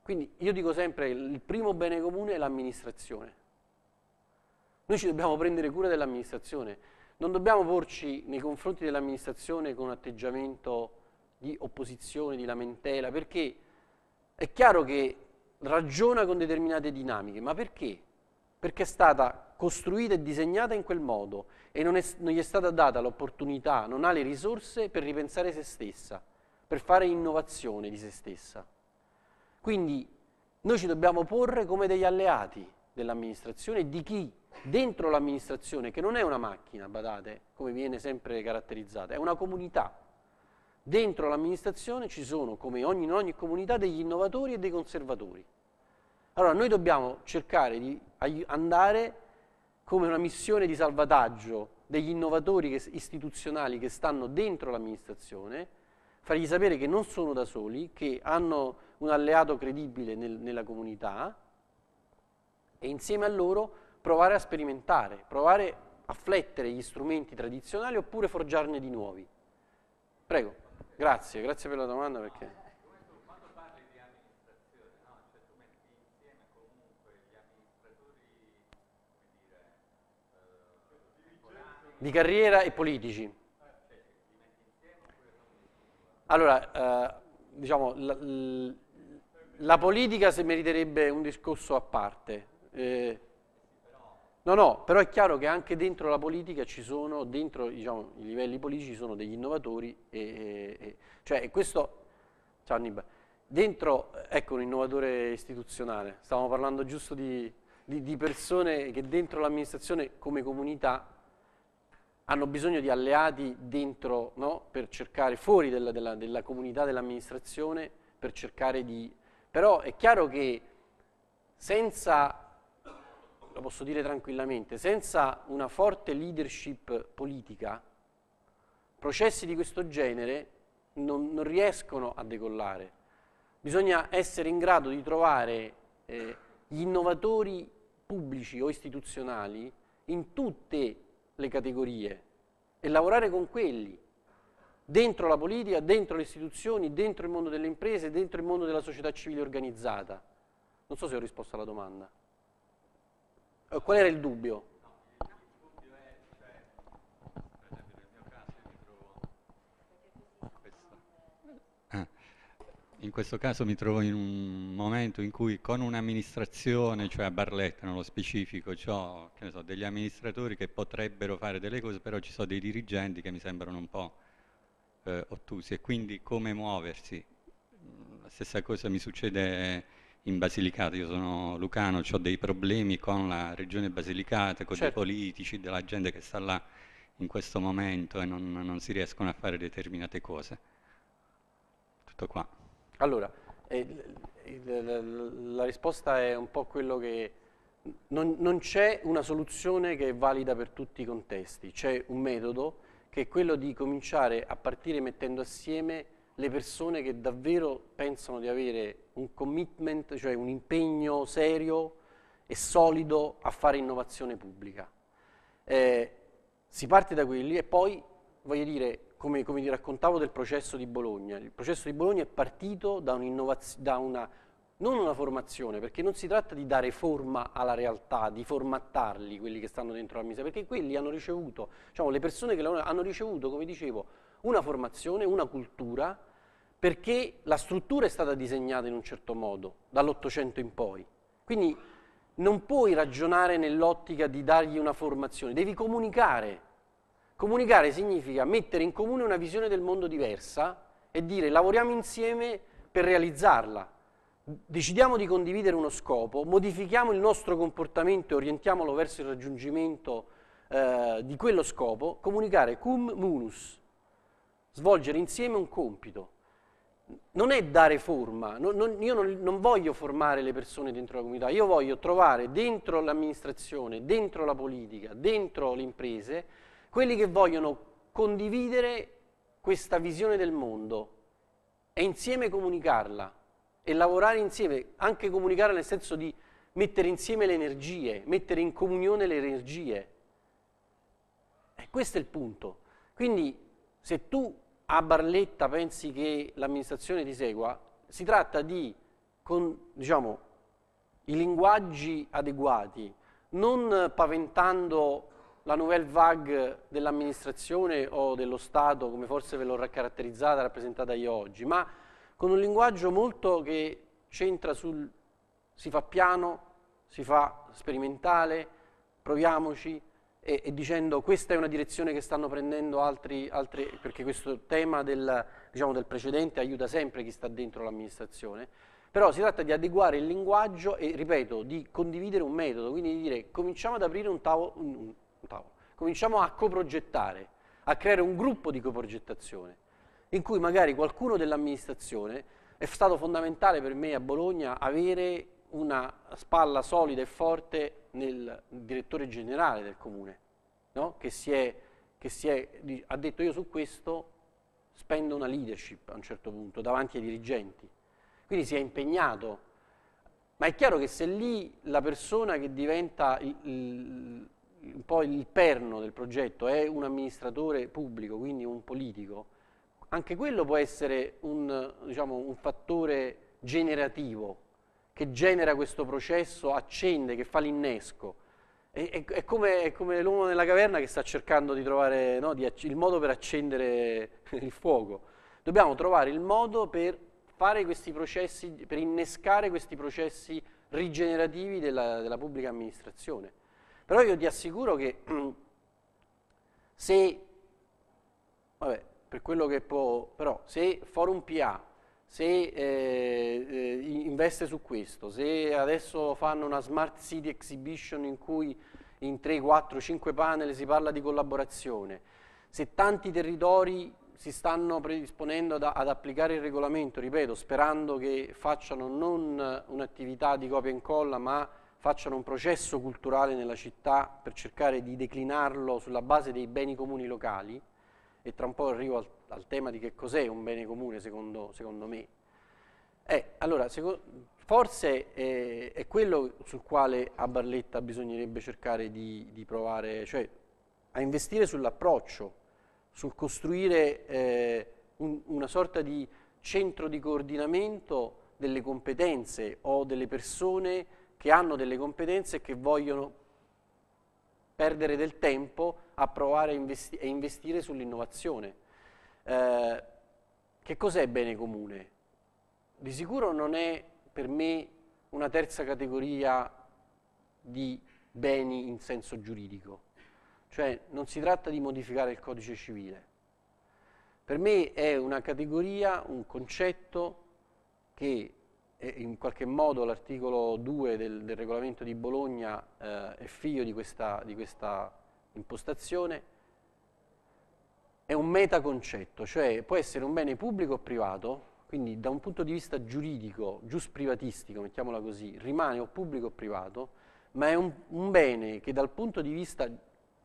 quindi io dico sempre il primo bene comune è l'amministrazione. Noi ci dobbiamo prendere cura dell'amministrazione, non dobbiamo porci nei confronti dell'amministrazione con un atteggiamento di opposizione, di lamentela, perché è chiaro che ragiona con determinate dinamiche, ma perché? Perché è stata costruita e disegnata in quel modo e non, è, non gli è stata data l'opportunità, non ha le risorse per ripensare se stessa, per fare innovazione di se stessa. Quindi noi ci dobbiamo porre come degli alleati dell'amministrazione, e di chi dentro l'amministrazione, che non è una macchina, badate, come viene sempre caratterizzata, è una comunità. Dentro l'amministrazione ci sono, come ogni, in ogni comunità, degli innovatori e dei conservatori. Allora noi dobbiamo cercare di andare come una missione di salvataggio degli innovatori istituzionali che stanno dentro l'amministrazione fargli sapere che non sono da soli, che hanno un alleato credibile nel, nella comunità e insieme a loro provare a sperimentare, provare a flettere gli strumenti tradizionali oppure forgiarne di nuovi. Prego, grazie, grazie per la domanda perché... di carriera e politici. Allora, eh, diciamo, la, la, politica se meriterebbe un discorso a parte. Eh, no, no, però è chiaro che anche dentro la politica ci sono, dentro diciamo, i livelli politici ci sono degli innovatori, e, e, e cioè questo, ciao Nibba, dentro, ecco un innovatore istituzionale, stavamo parlando giusto di, di, di persone che dentro l'amministrazione come comunità hanno bisogno di alleati dentro, no? per cercare, fuori della, della, della comunità dell'amministrazione, per cercare di... Però è chiaro che senza, lo posso dire tranquillamente, senza una forte leadership politica, processi di questo genere non, non riescono a decollare. Bisogna essere in grado di trovare eh, gli innovatori pubblici o istituzionali in tutte le categorie e lavorare con quelli, dentro la politica, dentro le istituzioni, dentro il mondo delle imprese, dentro il mondo della società civile organizzata. Non so se ho risposto alla domanda. Eh, qual era il dubbio? in questo caso mi trovo in un momento in cui con un'amministrazione, cioè a Barletta nello specifico, ho so, degli amministratori che potrebbero fare delle cose, però ci sono dei dirigenti che mi sembrano un po' eh, ottusi e quindi come muoversi. La stessa cosa mi succede in Basilicata, io sono lucano, ho dei problemi con la regione Basilicata, con certo. i politici, della gente che sta là in questo momento e non, non si riescono a fare determinate cose. Tutto qua. Allora, eh, la risposta è un po' quello che non, non c'è una soluzione che è valida per tutti i contesti, c'è un metodo che è quello di cominciare a partire mettendo assieme le persone che davvero pensano di avere un commitment, cioè un impegno serio e solido a fare innovazione pubblica. Eh, si parte da quelli e poi, voglio dire, come, come, vi raccontavo del processo di Bologna, il processo di Bologna è partito da, da una, non una formazione, perché non si tratta di dare forma alla realtà, di formattarli quelli che stanno dentro la misa, perché quelli hanno ricevuto, diciamo, le persone che lavorano hanno ricevuto, come dicevo, una formazione, una cultura, perché la struttura è stata disegnata in un certo modo, dall'Ottocento in poi. Quindi non puoi ragionare nell'ottica di dargli una formazione, devi comunicare Comunicare significa mettere in comune una visione del mondo diversa e dire lavoriamo insieme per realizzarla. Decidiamo di condividere uno scopo, modifichiamo il nostro comportamento e orientiamolo verso il raggiungimento eh, di quello scopo. Comunicare cum munus, svolgere insieme un compito. Non è dare forma, non, non, io non, non voglio formare le persone dentro la comunità, io voglio trovare dentro l'amministrazione, dentro la politica, dentro le imprese quelli che vogliono condividere questa visione del mondo e insieme comunicarla e lavorare insieme, anche comunicare nel senso di mettere insieme le energie, mettere in comunione le energie. E questo è il punto. Quindi se tu a Barletta pensi che l'amministrazione ti segua, si tratta di, con, diciamo, i linguaggi adeguati, non paventando la nouvelle vague dell'amministrazione o dello Stato, come forse ve l'ho raccaratterizzata, rappresentata io oggi, ma con un linguaggio molto che centra sul si fa piano, si fa sperimentale, proviamoci, e, e dicendo questa è una direzione che stanno prendendo altri, altri perché questo tema del, diciamo, del precedente aiuta sempre chi sta dentro l'amministrazione, però si tratta di adeguare il linguaggio e, ripeto, di condividere un metodo, quindi di dire cominciamo ad aprire un tavolo, un, un cominciamo a coprogettare, a creare un gruppo di coprogettazione, in cui magari qualcuno dell'amministrazione è stato fondamentale per me a Bologna avere una spalla solida e forte nel direttore generale del comune, no? che, si è, che si è, ha detto io su questo spendo una leadership a un certo punto davanti ai dirigenti, quindi si è impegnato, ma è chiaro che se lì la persona che diventa il, il, un po' il perno del progetto è un amministratore pubblico, quindi un politico, anche quello può essere un, diciamo, un fattore generativo che genera questo processo, accende, che fa l'innesco. È, è, come, è come l'uomo nella caverna che sta cercando di trovare no, di il modo per accendere il fuoco. Dobbiamo trovare il modo per fare questi processi, per innescare questi processi rigenerativi della, della pubblica amministrazione. Però io ti assicuro che se, vabbè, per quello che può, però se Forum PA, se eh, eh, investe su questo, se adesso fanno una Smart City Exhibition in cui in 3, 4, 5 panel si parla di collaborazione, se tanti territori si stanno predisponendo ad, ad applicare il regolamento, ripeto, sperando che facciano non un'attività di copia e incolla, ma facciano un processo culturale nella città per cercare di declinarlo sulla base dei beni comuni locali e tra un po' arrivo al, al tema di che cos'è un bene comune secondo, secondo me. Eh, allora, seco, forse eh, è quello sul quale a Barletta bisognerebbe cercare di, di provare, cioè a investire sull'approccio, sul costruire eh, un, una sorta di centro di coordinamento delle competenze o delle persone che hanno delle competenze e che vogliono perdere del tempo a provare e investi- investire sull'innovazione. Eh, che cos'è bene comune? Di sicuro non è per me una terza categoria di beni in senso giuridico, cioè non si tratta di modificare il codice civile. Per me è una categoria, un concetto che in qualche modo l'articolo 2 del, del, regolamento di Bologna eh, è figlio di questa, di questa impostazione, è un metaconcetto, cioè può essere un bene pubblico o privato, quindi da un punto di vista giuridico, giusprivatistico, mettiamola così, rimane o pubblico o privato, ma è un, un bene che dal punto di vista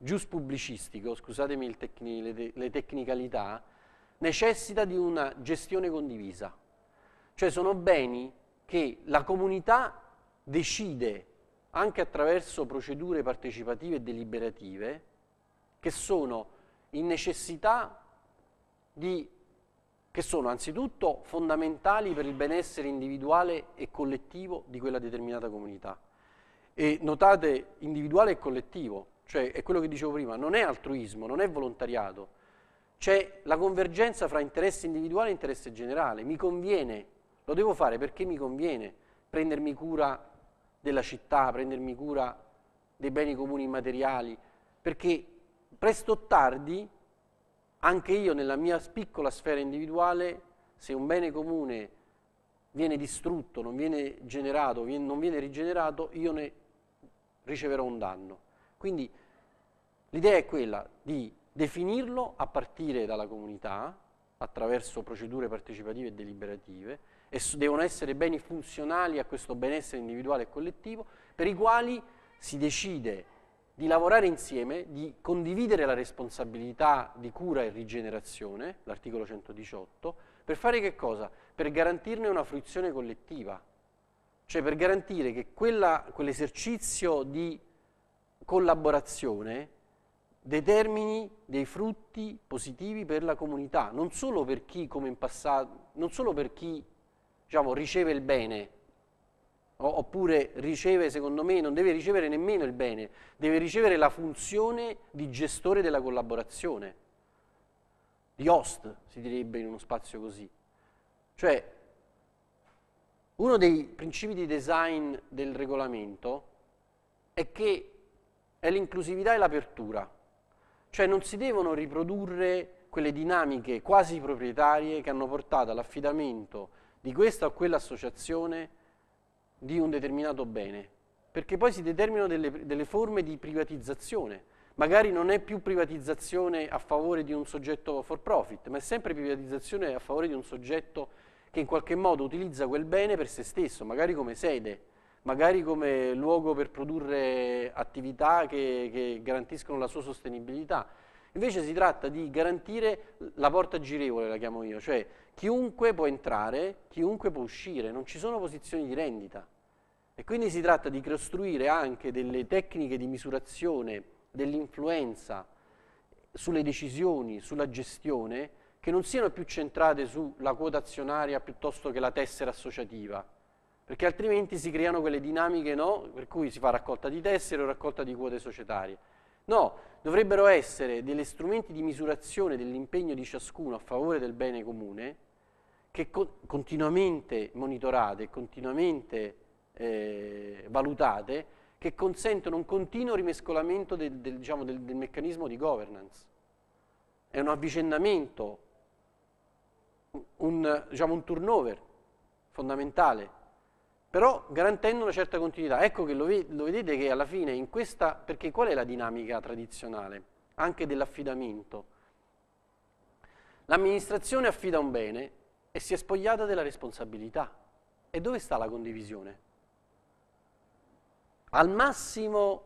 giuspubblicistico, scusatemi tecni, le, te, le tecnicalità, necessita di una gestione condivisa. Cioè sono beni che la comunità decide anche attraverso procedure partecipative e deliberative che sono in necessità di, che sono anzitutto fondamentali per il benessere individuale e collettivo di quella determinata comunità. E notate individuale e collettivo, cioè è quello che dicevo prima, non è altruismo, non è volontariato, c'è la convergenza fra interesse individuale e interesse generale, mi conviene lo devo fare perché mi conviene prendermi cura della città, prendermi cura dei beni comuni immateriali, perché presto o tardi anche io nella mia piccola sfera individuale, se un bene comune viene distrutto, non viene generato, non viene rigenerato, io ne riceverò un danno. Quindi l'idea è quella di definirlo a partire dalla comunità, attraverso procedure partecipative e deliberative, e devono essere beni funzionali a questo benessere individuale e collettivo, per i quali si decide di lavorare insieme, di condividere la responsabilità di cura e rigenerazione, l'articolo 118, per fare che cosa? Per garantirne una fruizione collettiva, cioè per garantire che quella, quell'esercizio di collaborazione determini dei frutti positivi per la comunità, non solo per chi, come in passato, non solo per chi diciamo, riceve il bene, oppure riceve, secondo me, non deve ricevere nemmeno il bene, deve ricevere la funzione di gestore della collaborazione, di host, si direbbe in uno spazio così. Cioè, uno dei principi di design del regolamento è che è l'inclusività e l'apertura, cioè non si devono riprodurre quelle dinamiche quasi proprietarie che hanno portato all'affidamento di questa o quell'associazione di un determinato bene, perché poi si determinano delle, delle forme di privatizzazione. Magari non è più privatizzazione a favore di un soggetto for profit, ma è sempre privatizzazione a favore di un soggetto che in qualche modo utilizza quel bene per se stesso, magari come sede, magari come luogo per produrre attività che, che, garantiscono la sua sostenibilità. Invece si tratta di garantire la porta girevole, la chiamo io, cioè chiunque può entrare, chiunque può uscire, non ci sono posizioni di rendita. E quindi si tratta di costruire anche delle tecniche di misurazione dell'influenza sulle decisioni, sulla gestione, che non siano più centrate sulla quota azionaria piuttosto che la tessera associativa, perché altrimenti si creano quelle dinamiche no? per cui si fa raccolta di tessere o raccolta di quote societarie. No, dovrebbero essere degli strumenti di misurazione dell'impegno di ciascuno a favore del bene comune, che co- continuamente monitorate, continuamente eh, valutate, che consentono un continuo rimescolamento del, del, diciamo, del, del meccanismo di governance. È un avvicendamento, un, diciamo, un turnover fondamentale però garantendo una certa continuità. Ecco che lo, vedete che alla fine in questa, perché qual è la dinamica tradizionale? Anche dell'affidamento. L'amministrazione affida un bene e si è spogliata della responsabilità. E dove sta la condivisione? Al massimo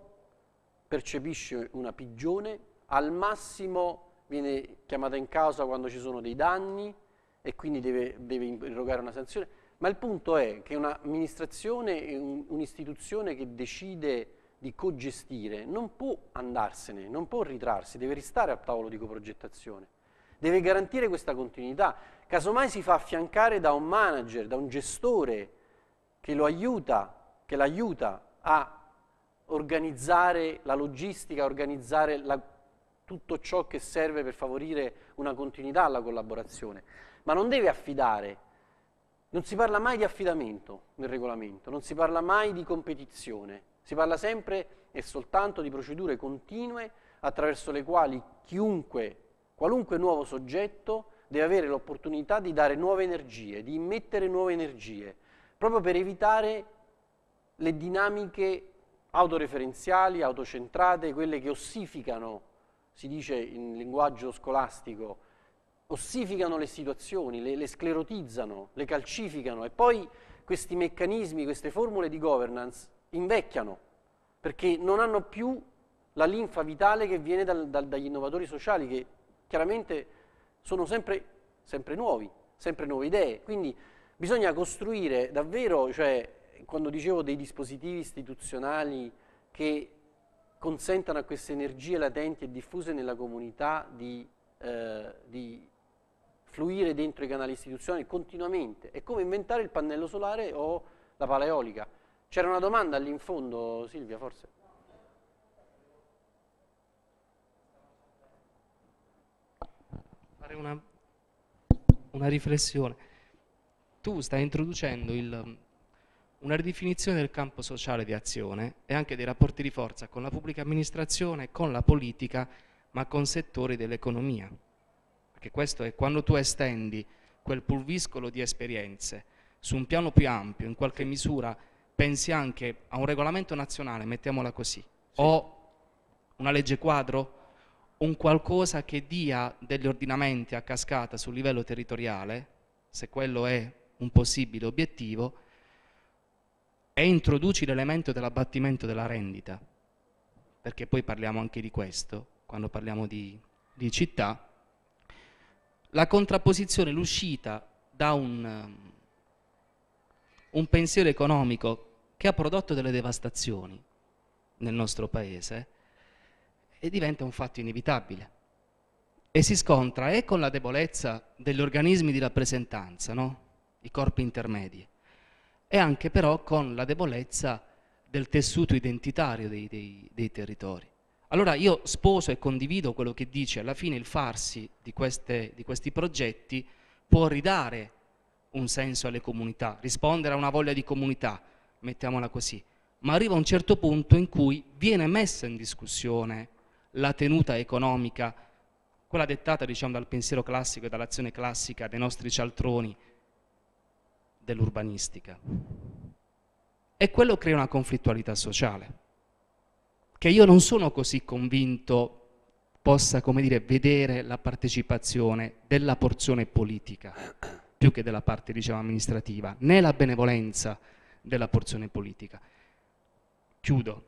percepisce una pigione, al massimo viene chiamata in causa quando ci sono dei danni e quindi deve, deve irrogare una sanzione, ma il punto è che un'amministrazione, un, un'istituzione che decide di cogestire non può andarsene, non può ritrarsi, deve restare al tavolo di coprogettazione, deve garantire questa continuità, casomai si fa affiancare da un manager, da un gestore che lo aiuta, che l'aiuta a organizzare la logistica, a organizzare la, tutto ciò che serve per favorire una continuità alla collaborazione. Ma non deve affidare, non si parla mai di affidamento nel regolamento, non si parla mai di competizione, si parla sempre e soltanto di procedure continue attraverso le quali chiunque, qualunque nuovo soggetto deve avere l'opportunità di dare nuove energie, di immettere nuove energie, proprio per evitare le dinamiche autoreferenziali, autocentrate, quelle che ossificano, si dice in linguaggio scolastico, ossificano le situazioni, le, le sclerotizzano, le calcificano e poi questi meccanismi, queste formule di governance invecchiano perché non hanno più la linfa vitale che viene dal, dal, dagli innovatori sociali che chiaramente sono sempre, sempre nuovi, sempre nuove idee. Quindi bisogna costruire davvero, cioè, quando dicevo dei dispositivi istituzionali che consentano a queste energie latenti e diffuse nella comunità di, eh, di fluire dentro i canali istituzionali continuamente. È come inventare il pannello solare o la pala eolica. C'era una domanda lì in fondo, Silvia, forse? fare una, una riflessione. Tu stai introducendo il, una ridefinizione del campo sociale di azione e anche dei rapporti di forza con la pubblica amministrazione, con la politica, ma con settori dell'economia. Perché questo è quando tu estendi quel pulviscolo di esperienze su un piano più ampio, in qualche misura pensi anche a un regolamento nazionale, mettiamola così, sì. o una legge quadro un qualcosa che dia degli ordinamenti a cascata sul livello territoriale, se quello è un possibile obiettivo, e introduci l'elemento dell'abbattimento della rendita, perché poi parliamo anche di questo, quando parliamo di, di città, la contrapposizione, l'uscita da un, un pensiero economico che ha prodotto delle devastazioni nel nostro paese, e diventa un fatto inevitabile. E si scontra e eh, con la debolezza degli organismi di rappresentanza, no? i corpi intermedi, e anche però con la debolezza del tessuto identitario dei, dei, dei territori. Allora io sposo e condivido quello che dice, alla fine il farsi di, queste, di, questi progetti può ridare un senso alle comunità, rispondere a una voglia di comunità, mettiamola così, ma arriva un certo punto in cui viene messa in discussione la tenuta economica, quella dettata diciamo, dal pensiero classico e dall'azione classica dei nostri cialtroni dell'urbanistica. E quello crea una conflittualità sociale, che io non sono così convinto possa, come dire, vedere la partecipazione della porzione politica più che della parte, diciamo, amministrativa, né la benevolenza della porzione politica. Chiudo.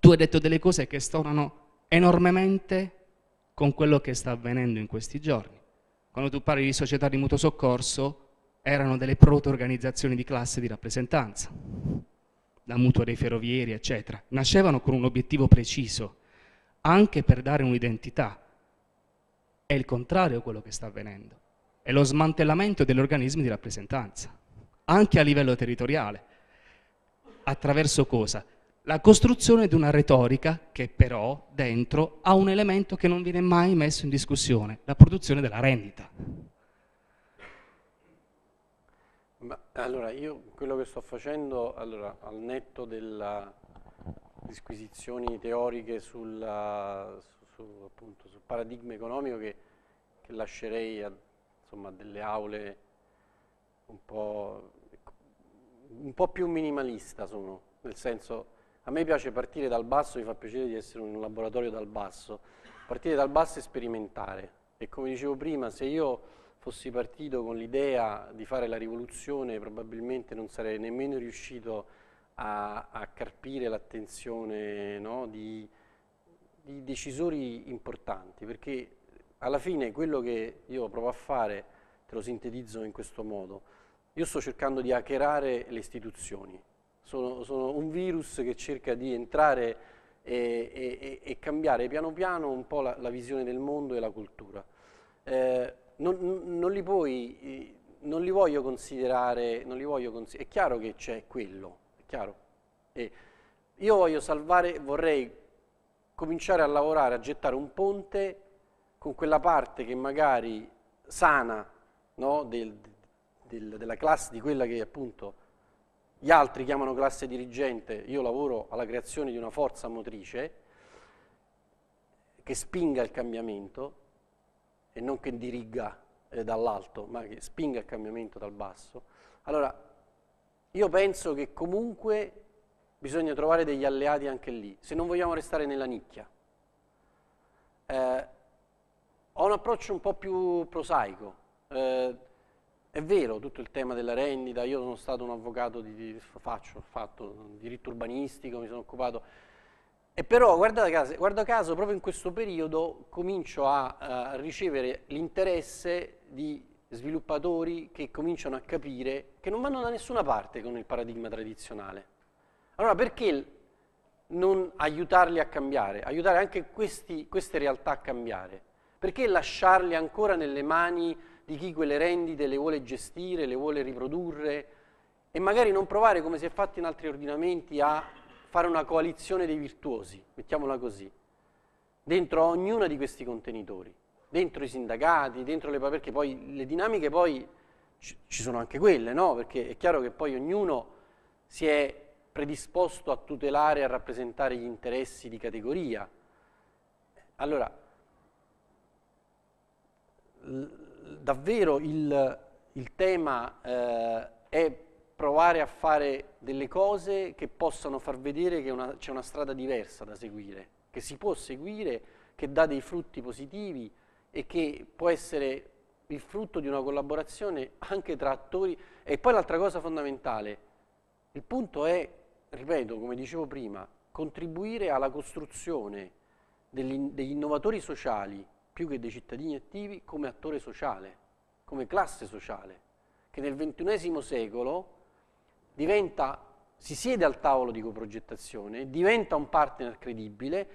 Tu hai detto delle cose che stonano enormemente con quello che sta avvenendo in questi giorni. Quando tu parli di società di mutuo soccorso, erano delle proto-organizzazioni di classe di rappresentanza, la mutua dei ferrovieri, eccetera. Nascevano con un obiettivo preciso, anche per dare un'identità. È il contrario quello che sta avvenendo. È lo smantellamento degli organismi di rappresentanza, anche a livello territoriale. Attraverso cosa? la costruzione di una retorica che però dentro ha un elemento che non viene mai messo in discussione, la produzione della rendita. Ma, allora, io quello che sto facendo, allora, al netto delle disquisizioni teoriche sulla, su, appunto, sul paradigma economico che, che lascerei a insomma, delle aule un po', un po' più minimalista sono, nel senso a me piace partire dal basso, mi fa piacere di essere in un laboratorio dal basso, partire dal basso e sperimentare. E come dicevo prima, se io fossi partito con l'idea di fare la rivoluzione, probabilmente non sarei nemmeno riuscito a, a carpire l'attenzione no, di, di decisori importanti, perché alla fine quello che io provo a fare, te lo sintetizzo in questo modo, io sto cercando di hackerare le istituzioni, sono, sono un virus che cerca di entrare e, e, e cambiare piano piano un po' la, la, visione del mondo e la cultura. Eh, non, non, li puoi, eh, non, li voglio considerare, li voglio consi è chiaro che c'è quello, è chiaro. E io voglio salvare, vorrei cominciare a lavorare, a gettare un ponte con quella parte che magari sana no, del, del, della classe, di quella che appunto gli altri chiamano classe dirigente, io lavoro alla creazione di una forza motrice che spinga il cambiamento e non che diriga eh, dall'alto, ma che spinga il cambiamento dal basso. Allora, io penso che comunque bisogna trovare degli alleati anche lì, se non vogliamo restare nella nicchia. Eh, ho un approccio un po' più prosaico. Eh, è vero tutto il tema della rendita, io sono stato un avvocato di, di faccio, fatto diritto urbanistico, mi sono occupato, e però guarda caso, guarda caso proprio in questo periodo comincio a, a ricevere l'interesse di sviluppatori che cominciano a capire che non vanno da nessuna parte con il paradigma tradizionale. Allora perché non aiutarli a cambiare, aiutare anche questi, queste realtà a cambiare? Perché lasciarli ancora nelle mani di chi quelle rendite le vuole gestire, le vuole riprodurre e magari non provare, come si è fatto in altri ordinamenti, a fare una coalizione dei virtuosi, mettiamola così, dentro ognuno di questi contenitori, dentro i sindacati, dentro le, perché poi le dinamiche poi ci sono anche quelle, no? Perché è chiaro che poi ognuno si è predisposto a tutelare e a rappresentare gli interessi di categoria. Allora, davvero il, il tema eh, è provare a fare delle cose che possano far vedere che una, c'è una strada diversa da seguire, che si può seguire, che dà dei frutti positivi e che può essere il frutto di una collaborazione anche tra attori. E poi l'altra cosa fondamentale, il punto è, ripeto, come dicevo prima, contribuire alla costruzione degli, degli innovatori sociali più che dei cittadini attivi, come attore sociale, come classe sociale, che nel XXI secolo diventa, si siede al tavolo di coprogettazione, diventa un partner credibile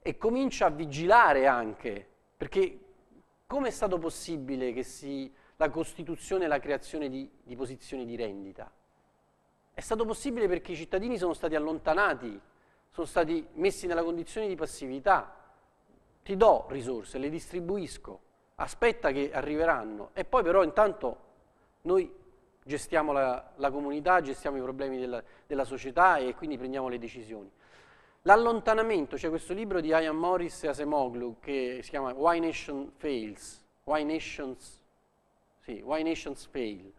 e comincia a vigilare anche, perché come è stato possibile che si, la costituzione e la creazione di, di posizioni di rendita? È stato possibile perché i cittadini sono stati allontanati, sono stati messi nella condizione di passività, ti do risorse, le distribuisco, aspetta che arriveranno e poi però intanto noi gestiamo la, la comunità, gestiamo i problemi della, della, società e quindi prendiamo le decisioni. L'allontanamento, c'è cioè questo libro di Ian Morris e Asemoglu che si chiama Why Nation Fails, Why Nations, sì, Why Nations Fail,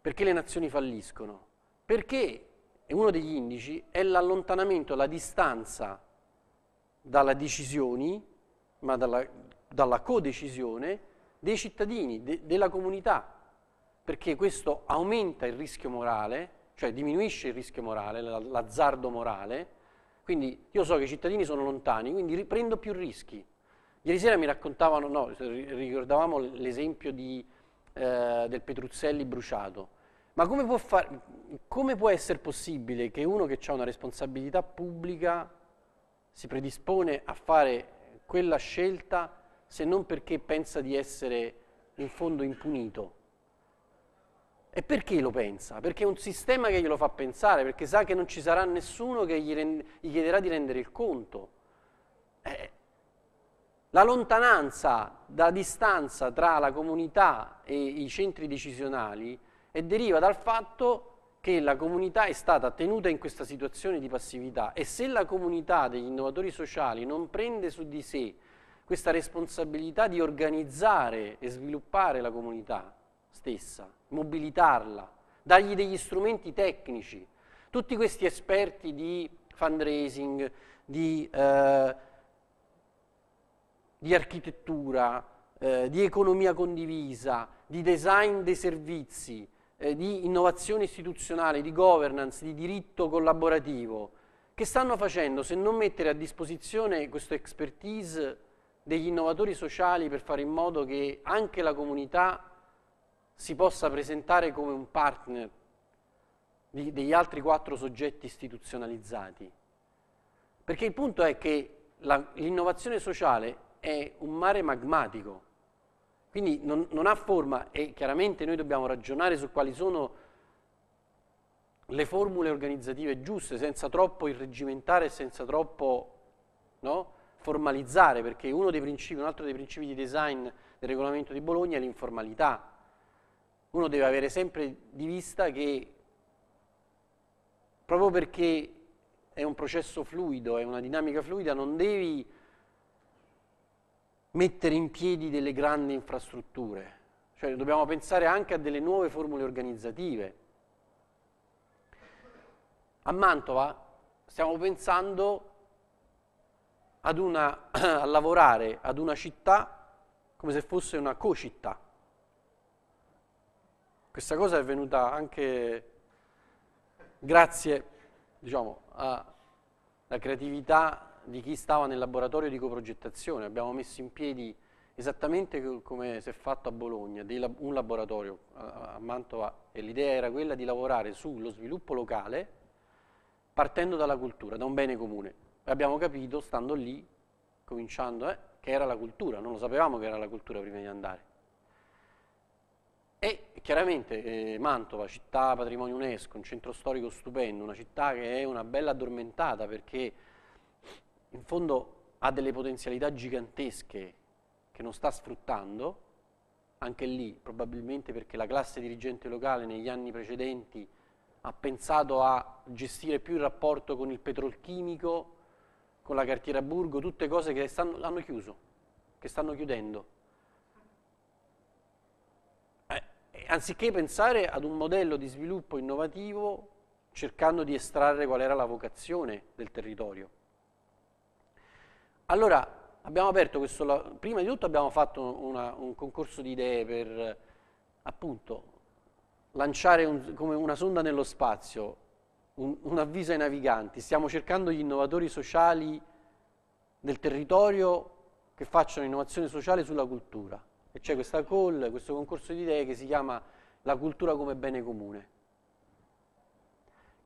perché le nazioni falliscono? Perché è uno degli indici è l'allontanamento, la distanza dalle decisioni ma dalla, dalla codecisione dei cittadini, de, della comunità, perché questo aumenta il rischio morale, cioè diminuisce il rischio morale, l'azzardo morale, quindi io so che i cittadini sono lontani, quindi prendo più rischi. Ieri sera mi raccontavano, no, ricordavamo l'esempio di, eh, del Petruzzelli bruciato, ma come può, far, come può essere possibile che uno che ha una responsabilità pubblica si predispone a fare quella scelta se non perché pensa di essere in fondo impunito. E perché lo pensa? Perché è un sistema che glielo fa pensare, perché sa che non ci sarà nessuno che gli, rend- gli chiederà di rendere il conto. Eh, la lontananza da distanza tra la comunità e i centri decisionali eh, deriva dal fatto che la comunità è stata tenuta in questa situazione di passività e se la comunità degli innovatori sociali non prende su di sé questa responsabilità di organizzare e sviluppare la comunità stessa, mobilitarla, dargli degli strumenti tecnici, tutti questi esperti di fundraising, di, eh, di architettura, eh, di economia condivisa, di design dei servizi, eh, di innovazione istituzionale, di governance, di diritto collaborativo, che stanno facendo se non mettere a disposizione questa expertise degli innovatori sociali per fare in modo che anche la comunità si possa presentare come un partner di, degli altri quattro soggetti istituzionalizzati. Perché il punto è che l'innovazione sociale è un mare magmatico quindi non, non ha forma e chiaramente noi dobbiamo ragionare su quali sono le formule organizzative giuste, senza troppo irreggimentare, senza troppo no, formalizzare, perché uno dei principi, un altro dei principi di design del regolamento di Bologna è l'informalità. Uno deve avere sempre di vista che proprio perché è un processo fluido, è una dinamica fluida, non devi mettere in piedi delle grandi infrastrutture, cioè dobbiamo pensare anche a delle nuove formule organizzative. A Mantova stiamo pensando ad una, a lavorare ad una città come se fosse una co-città. Questa cosa è venuta anche grazie diciamo, alla creatività di chi stava nel laboratorio di coprogettazione. Abbiamo messo in piedi esattamente come si è fatto a Bologna, un laboratorio a Mantova e l'idea era quella di lavorare sullo sviluppo locale partendo dalla cultura, da un bene comune. abbiamo capito, stando lì, cominciando, eh, che era la cultura, non lo sapevamo che era la cultura prima di andare. E chiaramente eh, Mantova, città patrimonio UNESCO, un centro storico stupendo, una città che è una bella addormentata perché in fondo ha delle potenzialità gigantesche che non sta sfruttando, anche lì probabilmente perché la classe dirigente locale negli anni precedenti ha pensato a gestire più il rapporto con il petrolchimico, con la cartiera Burgo, tutte cose che stanno, hanno chiuso, che stanno chiudendo. Eh, anziché pensare ad un modello di sviluppo innovativo cercando di estrarre qual era la vocazione del territorio. Allora, abbiamo aperto questo... Prima di tutto abbiamo fatto una, un concorso di idee per, appunto, lanciare un, come una sonda nello spazio, un, un avviso ai naviganti. Stiamo cercando gli innovatori sociali del territorio che facciano innovazione sociale sulla cultura. E c'è questa call, questo concorso di idee che si chiama La cultura come bene comune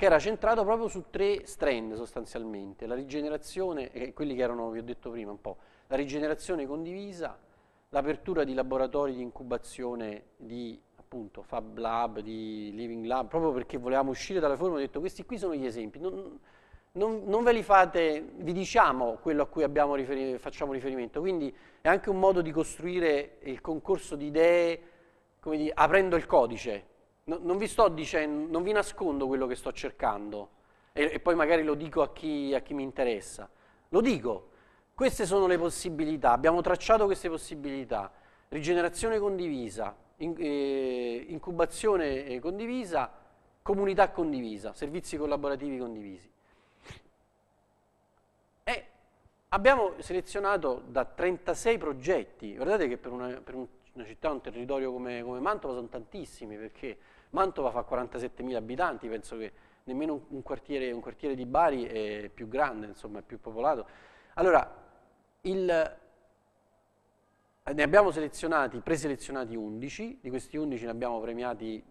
che era centrato proprio su tre strand sostanzialmente, la rigenerazione, eh, quelli che erano, vi ho detto prima un po', la rigenerazione condivisa, l'apertura di laboratori di incubazione di appunto Fab Lab, di Living Lab, proprio perché volevamo uscire dalla forma, ho detto questi qui sono gli esempi, non, non, non ve li fate, vi diciamo quello a cui riferi facciamo riferimento, quindi è anche un modo di costruire il concorso di idee, come dire, aprendo il codice, no, non vi sto dicendo, non vi nascondo quello che sto cercando e, e poi magari lo dico a chi, a chi mi interessa. Lo dico, queste sono le possibilità, abbiamo tracciato queste possibilità. Rigenerazione condivisa, in, eh, incubazione eh, condivisa, comunità condivisa, servizi collaborativi condivisi. E abbiamo selezionato da 36 progetti, guardate che per una, per una città, un territorio come, come Mantova sono tantissimi perché Mantova fa 47.000 abitanti, penso che nemmeno un quartiere, un quartiere, di Bari è più grande, insomma, è più popolato. Allora, il, ne abbiamo selezionati, preselezionati 11, di questi 11 ne abbiamo premiati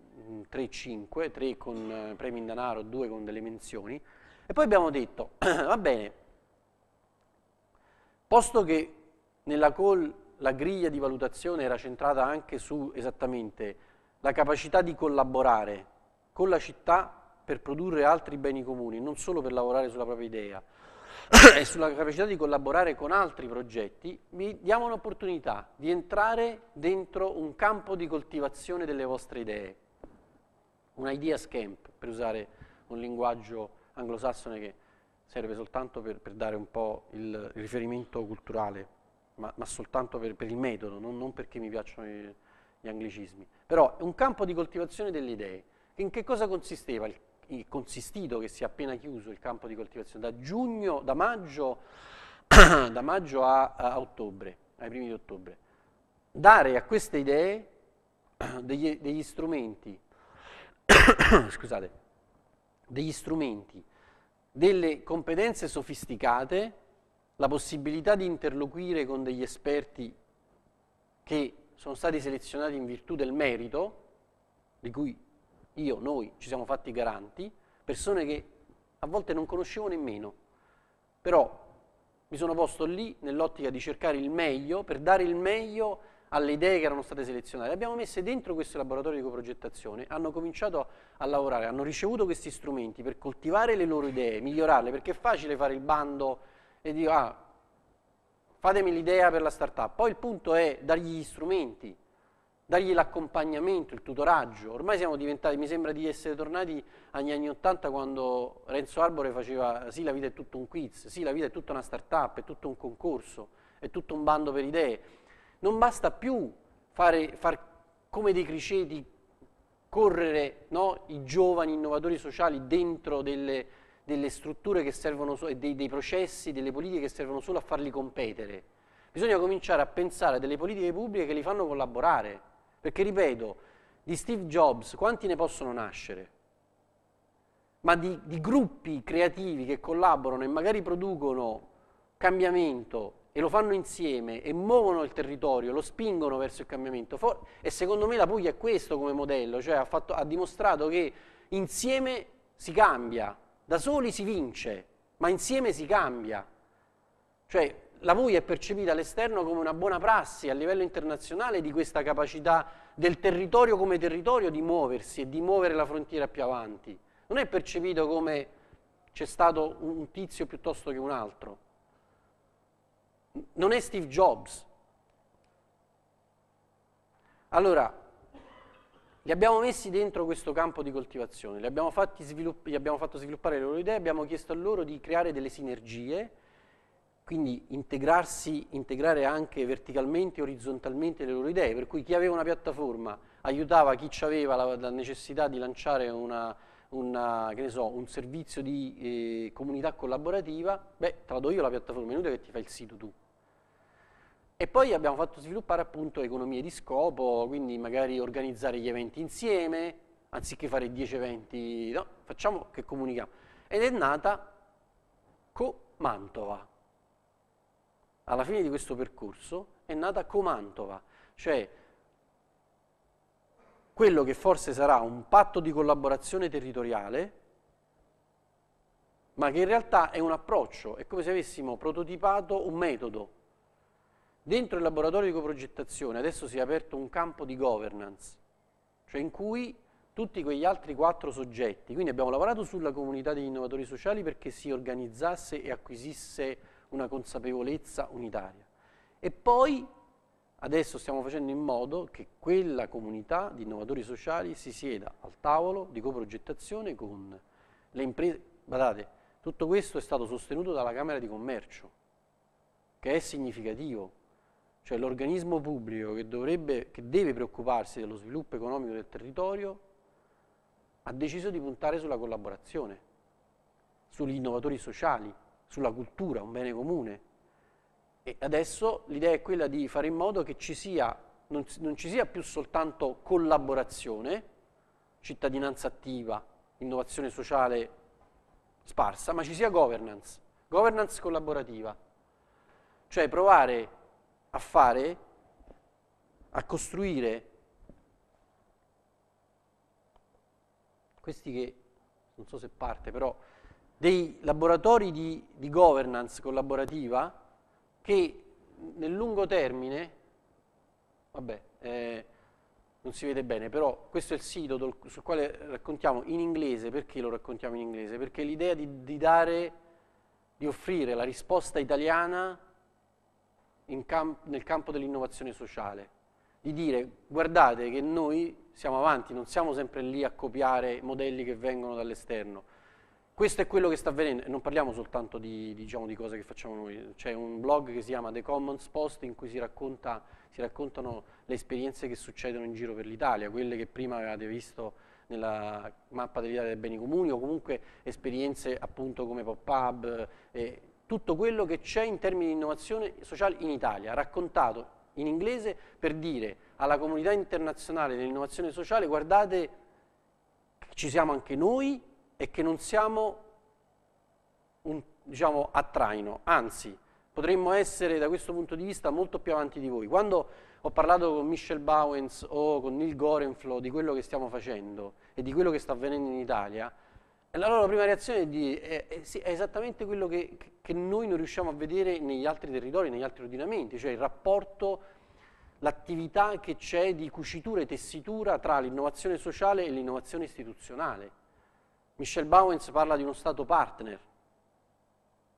3-5, mm, 3 con eh, premi in denaro, 2 con delle menzioni, e poi abbiamo detto, va bene, posto che nella call la griglia di valutazione era centrata anche su esattamente la capacità di collaborare con la città per produrre altri beni comuni, non solo per lavorare sulla propria idea, e sulla capacità di collaborare con altri progetti, vi diamo l'opportunità di entrare dentro un campo di coltivazione delle vostre idee, un ideas camp, per usare un linguaggio anglosassone che serve soltanto per, per dare un po' il riferimento culturale, ma, ma soltanto per, per, il metodo, non, non perché mi piacciono... I, gli anglicismi, però è un campo di coltivazione delle idee. In che cosa consisteva il, il consistito che si è appena chiuso il campo di coltivazione da giugno, da maggio, da maggio a, a ottobre, ai primi di ottobre? Dare a queste idee degli, degli strumenti, scusate, degli strumenti, delle competenze sofisticate, la possibilità di interloquire con degli esperti che sono stati selezionati in virtù del merito, di cui io, noi ci siamo fatti garanti, persone che a volte non conoscevo nemmeno, però mi sono posto lì nell'ottica di cercare il meglio, per dare il meglio alle idee che erano state selezionate. Le abbiamo messe dentro questo laboratorio di coprogettazione, hanno cominciato a lavorare, hanno ricevuto questi strumenti per coltivare le loro idee, migliorarle, perché è facile fare il bando e dire ah, fatemi l'idea per la startup. Poi il punto è dargli gli strumenti, dargli l'accompagnamento, il tutoraggio. Ormai siamo diventati, mi sembra di essere tornati agli anni Ottanta quando Renzo Arbore faceva sì la vita è tutto un quiz, sì la vita è tutta una startup, è tutto un concorso, è tutto un bando per idee. Non basta più fare, far come dei criceti correre no, i giovani innovatori sociali dentro delle delle strutture che servono, so dei, dei processi, delle politiche che servono solo a farli competere. Bisogna cominciare a pensare a delle politiche pubbliche che li fanno collaborare, perché ripeto, di Steve Jobs quanti ne possono nascere? Ma di, di gruppi creativi che collaborano e magari producono cambiamento e lo fanno insieme e muovono il territorio, lo spingono verso il cambiamento. For e secondo me la Puglia è questo come modello, cioè ha, fatto, ha dimostrato che insieme si cambia, da soli si vince, ma insieme si cambia. Cioè, la VUI è percepita all'esterno come una buona prassi a livello internazionale di questa capacità del territorio come territorio di muoversi e di muovere la frontiera più avanti. Non è percepito come c'è stato un tizio piuttosto che un altro. Non è Steve Jobs. Allora, li abbiamo messi dentro questo campo di coltivazione, li abbiamo, svilupp- li abbiamo fatto sviluppare le loro idee, abbiamo chiesto a loro di creare delle sinergie, quindi integrarsi, integrare anche verticalmente e orizzontalmente le loro idee, per cui chi aveva una piattaforma aiutava chi aveva la, la necessità di lanciare una, una, so, un servizio di eh, comunità collaborativa, beh, te la do io la piattaforma, è inutile che ti fai il sito tu, e poi abbiamo fatto sviluppare appunto economie di scopo, quindi magari organizzare gli eventi insieme, anziché fare 10 eventi, no, facciamo che comunichiamo. Ed è nata Comantova. Alla fine di questo percorso è nata Comantova, cioè quello che forse sarà un patto di collaborazione territoriale, ma che in realtà è un approccio, è come se avessimo prototipato un metodo Dentro il laboratorio di coprogettazione adesso si è aperto un campo di governance, cioè in cui tutti quegli altri quattro soggetti, quindi abbiamo lavorato sulla comunità degli innovatori sociali perché si organizzasse e acquisisse una consapevolezza unitaria. E poi adesso stiamo facendo in modo che quella comunità di innovatori sociali si sieda al tavolo di coprogettazione con le imprese. Guardate, tutto questo è stato sostenuto dalla Camera di Commercio, che è significativo, cioè l'organismo pubblico che, dovrebbe, che deve preoccuparsi dello sviluppo economico del territorio ha deciso di puntare sulla collaborazione, sugli innovatori sociali, sulla cultura, un bene comune. E adesso l'idea è quella di fare in modo che ci sia, non, non ci sia più soltanto collaborazione, cittadinanza attiva, innovazione sociale sparsa, ma ci sia governance, governance collaborativa, cioè provare a fare, a costruire. Questi che, non so se parte, però, dei laboratori di, di governance collaborativa che nel lungo termine, vabbè, eh, non si vede bene, però questo è il sito dol, sul quale raccontiamo in inglese, perché lo raccontiamo in inglese? Perché l'idea di, di dare, di offrire la risposta italiana camp- nel campo dell'innovazione sociale, di dire guardate che noi siamo avanti, non siamo sempre lì a copiare modelli che vengono dall'esterno. Questo è quello che sta avvenendo, e non parliamo soltanto di, diciamo, di cose che facciamo noi, c'è un blog che si chiama The Commons Post in cui si, racconta, si raccontano le esperienze che succedono in giro per l'Italia, quelle che prima avevate visto nella mappa dell'Italia dei beni comuni o comunque esperienze appunto come pop-up e eh, tutto quello che c'è in termini di innovazione sociale in Italia, raccontato in inglese per dire alla comunità internazionale dell'innovazione sociale guardate ci siamo anche noi e che non siamo un, diciamo, a anzi potremmo essere da questo punto di vista molto più avanti di voi. Quando ho parlato con Michel Bowens o con Neil Gorenflo di quello che stiamo facendo e di quello che sta avvenendo in Italia, la loro prima reazione è di eh, eh, sì, è esattamente quello che, che, noi non riusciamo a vedere negli altri territori, negli altri ordinamenti, cioè il rapporto, l'attività che c'è di cucitura e tessitura tra l'innovazione sociale e l'innovazione istituzionale. Michel Bowens parla di uno Stato partner.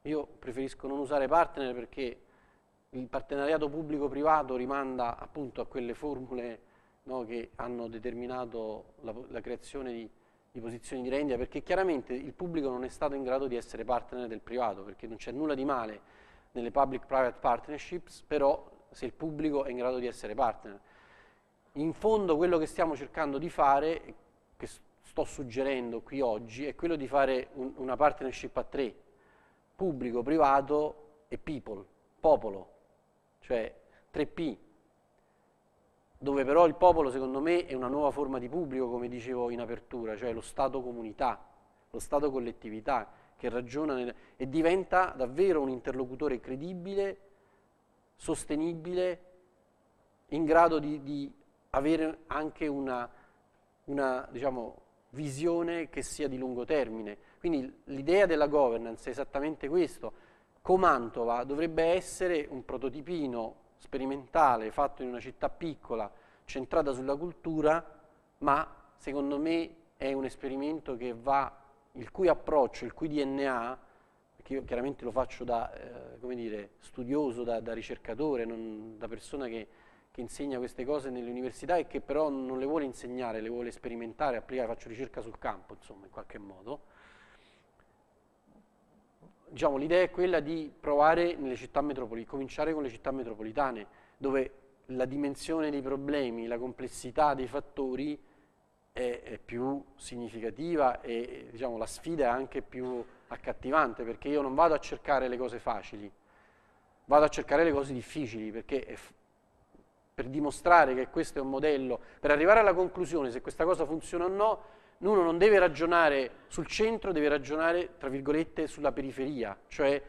Io preferisco non usare partner perché il partenariato pubblico-privato rimanda appunto a quelle formule no, che hanno determinato la, la creazione di di posizioni di rendita, perché chiaramente il pubblico non è stato in grado di essere partner del privato, perché non c'è nulla di male nelle public-private partnerships, però se il pubblico è in grado di essere partner. In fondo quello che stiamo cercando di fare, che sto suggerendo qui oggi, è quello di fare un, una partnership a tre, pubblico, privato e people, popolo, cioè 3P, dove però il popolo secondo me è una nuova forma di pubblico, come dicevo in apertura, cioè lo Stato comunità, lo Stato collettività, che ragiona nel, e diventa davvero un interlocutore credibile, sostenibile, in grado di, di avere anche una, una diciamo, visione che sia di lungo termine. Quindi l'idea della governance è esattamente questo. Comantova dovrebbe essere un prototipino sperimentale fatto in una città piccola, centrata sulla cultura, ma secondo me è un esperimento che va, il cui approccio, il cui DNA, perché io chiaramente lo faccio da eh, dire, studioso, da, da ricercatore, non, da persona che, che, insegna queste cose nelle università e che però non le vuole insegnare, le vuole sperimentare, applicare, faccio ricerca sul campo, insomma, in qualche modo, diciamo, l'idea è quella di provare nelle città metropolitane, cominciare con le città metropolitane, dove la dimensione dei problemi, la complessità dei fattori è, è più significativa e diciamo, la sfida è anche più accattivante, perché io non vado a cercare le cose facili, vado a cercare le cose difficili, perché per dimostrare che questo è un modello, per arrivare alla conclusione se questa cosa funziona o no, uno non deve ragionare sul centro, deve ragionare, tra virgolette, sulla periferia, cioè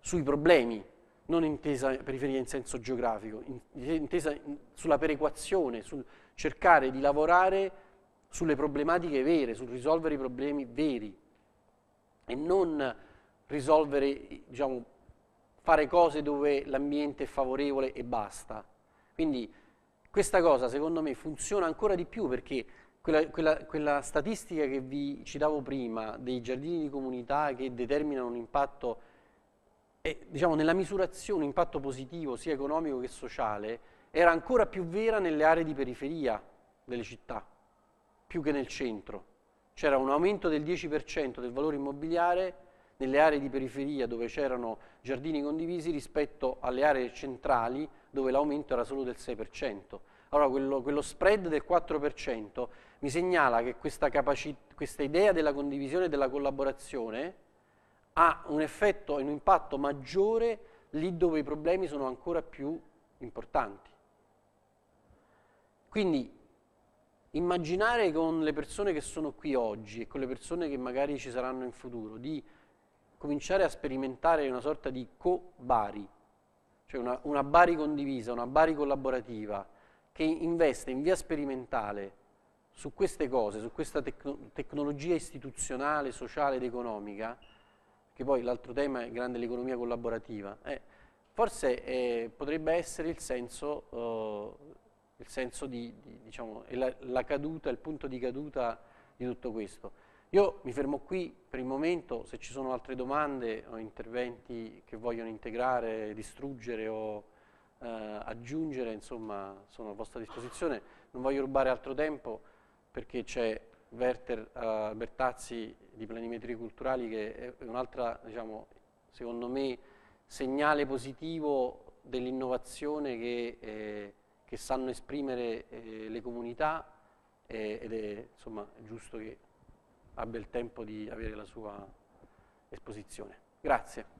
sui problemi, non intesa periferia in senso geografico, intesa sulla perequazione, sul cercare di lavorare sulle problematiche vere, sul risolvere i problemi veri e non risolvere, diciamo, fare cose dove l'ambiente è favorevole e basta. Quindi questa cosa secondo me funziona ancora di più perché quella, quella, quella statistica che vi citavo prima dei giardini di comunità che determinano un impatto, eh, diciamo nella misurazione, un impatto positivo sia economico che sociale, era ancora più vera nelle aree di periferia delle città, più che nel centro. C'era un aumento del 10% del valore immobiliare nelle aree di periferia dove c'erano giardini condivisi rispetto alle aree centrali dove l'aumento era solo del 6%. Allora quello, quello spread del 4% mi segnala che questa, questa idea della condivisione e della collaborazione ha un effetto e un impatto maggiore lì dove i problemi sono ancora più importanti. Quindi immaginare con le persone che sono qui oggi e con le persone che magari ci saranno in futuro di cominciare a sperimentare una sorta di co-bari, cioè una, una bari condivisa, una bari collaborativa che investe in via sperimentale su queste cose, su questa tec- tecnologia istituzionale, sociale ed economica, che poi l'altro tema è grande l'economia collaborativa, eh, forse eh, potrebbe essere il senso, eh, il senso di, di diciamo, la, la caduta, il punto di caduta di tutto questo. Io mi fermo qui per il momento, se ci sono altre domande o interventi che vogliono integrare, distruggere o eh, aggiungere, insomma, sono a vostra disposizione. Non voglio rubare altro tempo, perché c'è Werther uh, Bertazzi di Planimetrie Culturali che è un'altra, diciamo, secondo me, segnale positivo dell'innovazione che, eh, che, sanno esprimere eh, le comunità eh, ed è insomma, giusto che abbia il tempo di avere la sua esposizione. Grazie.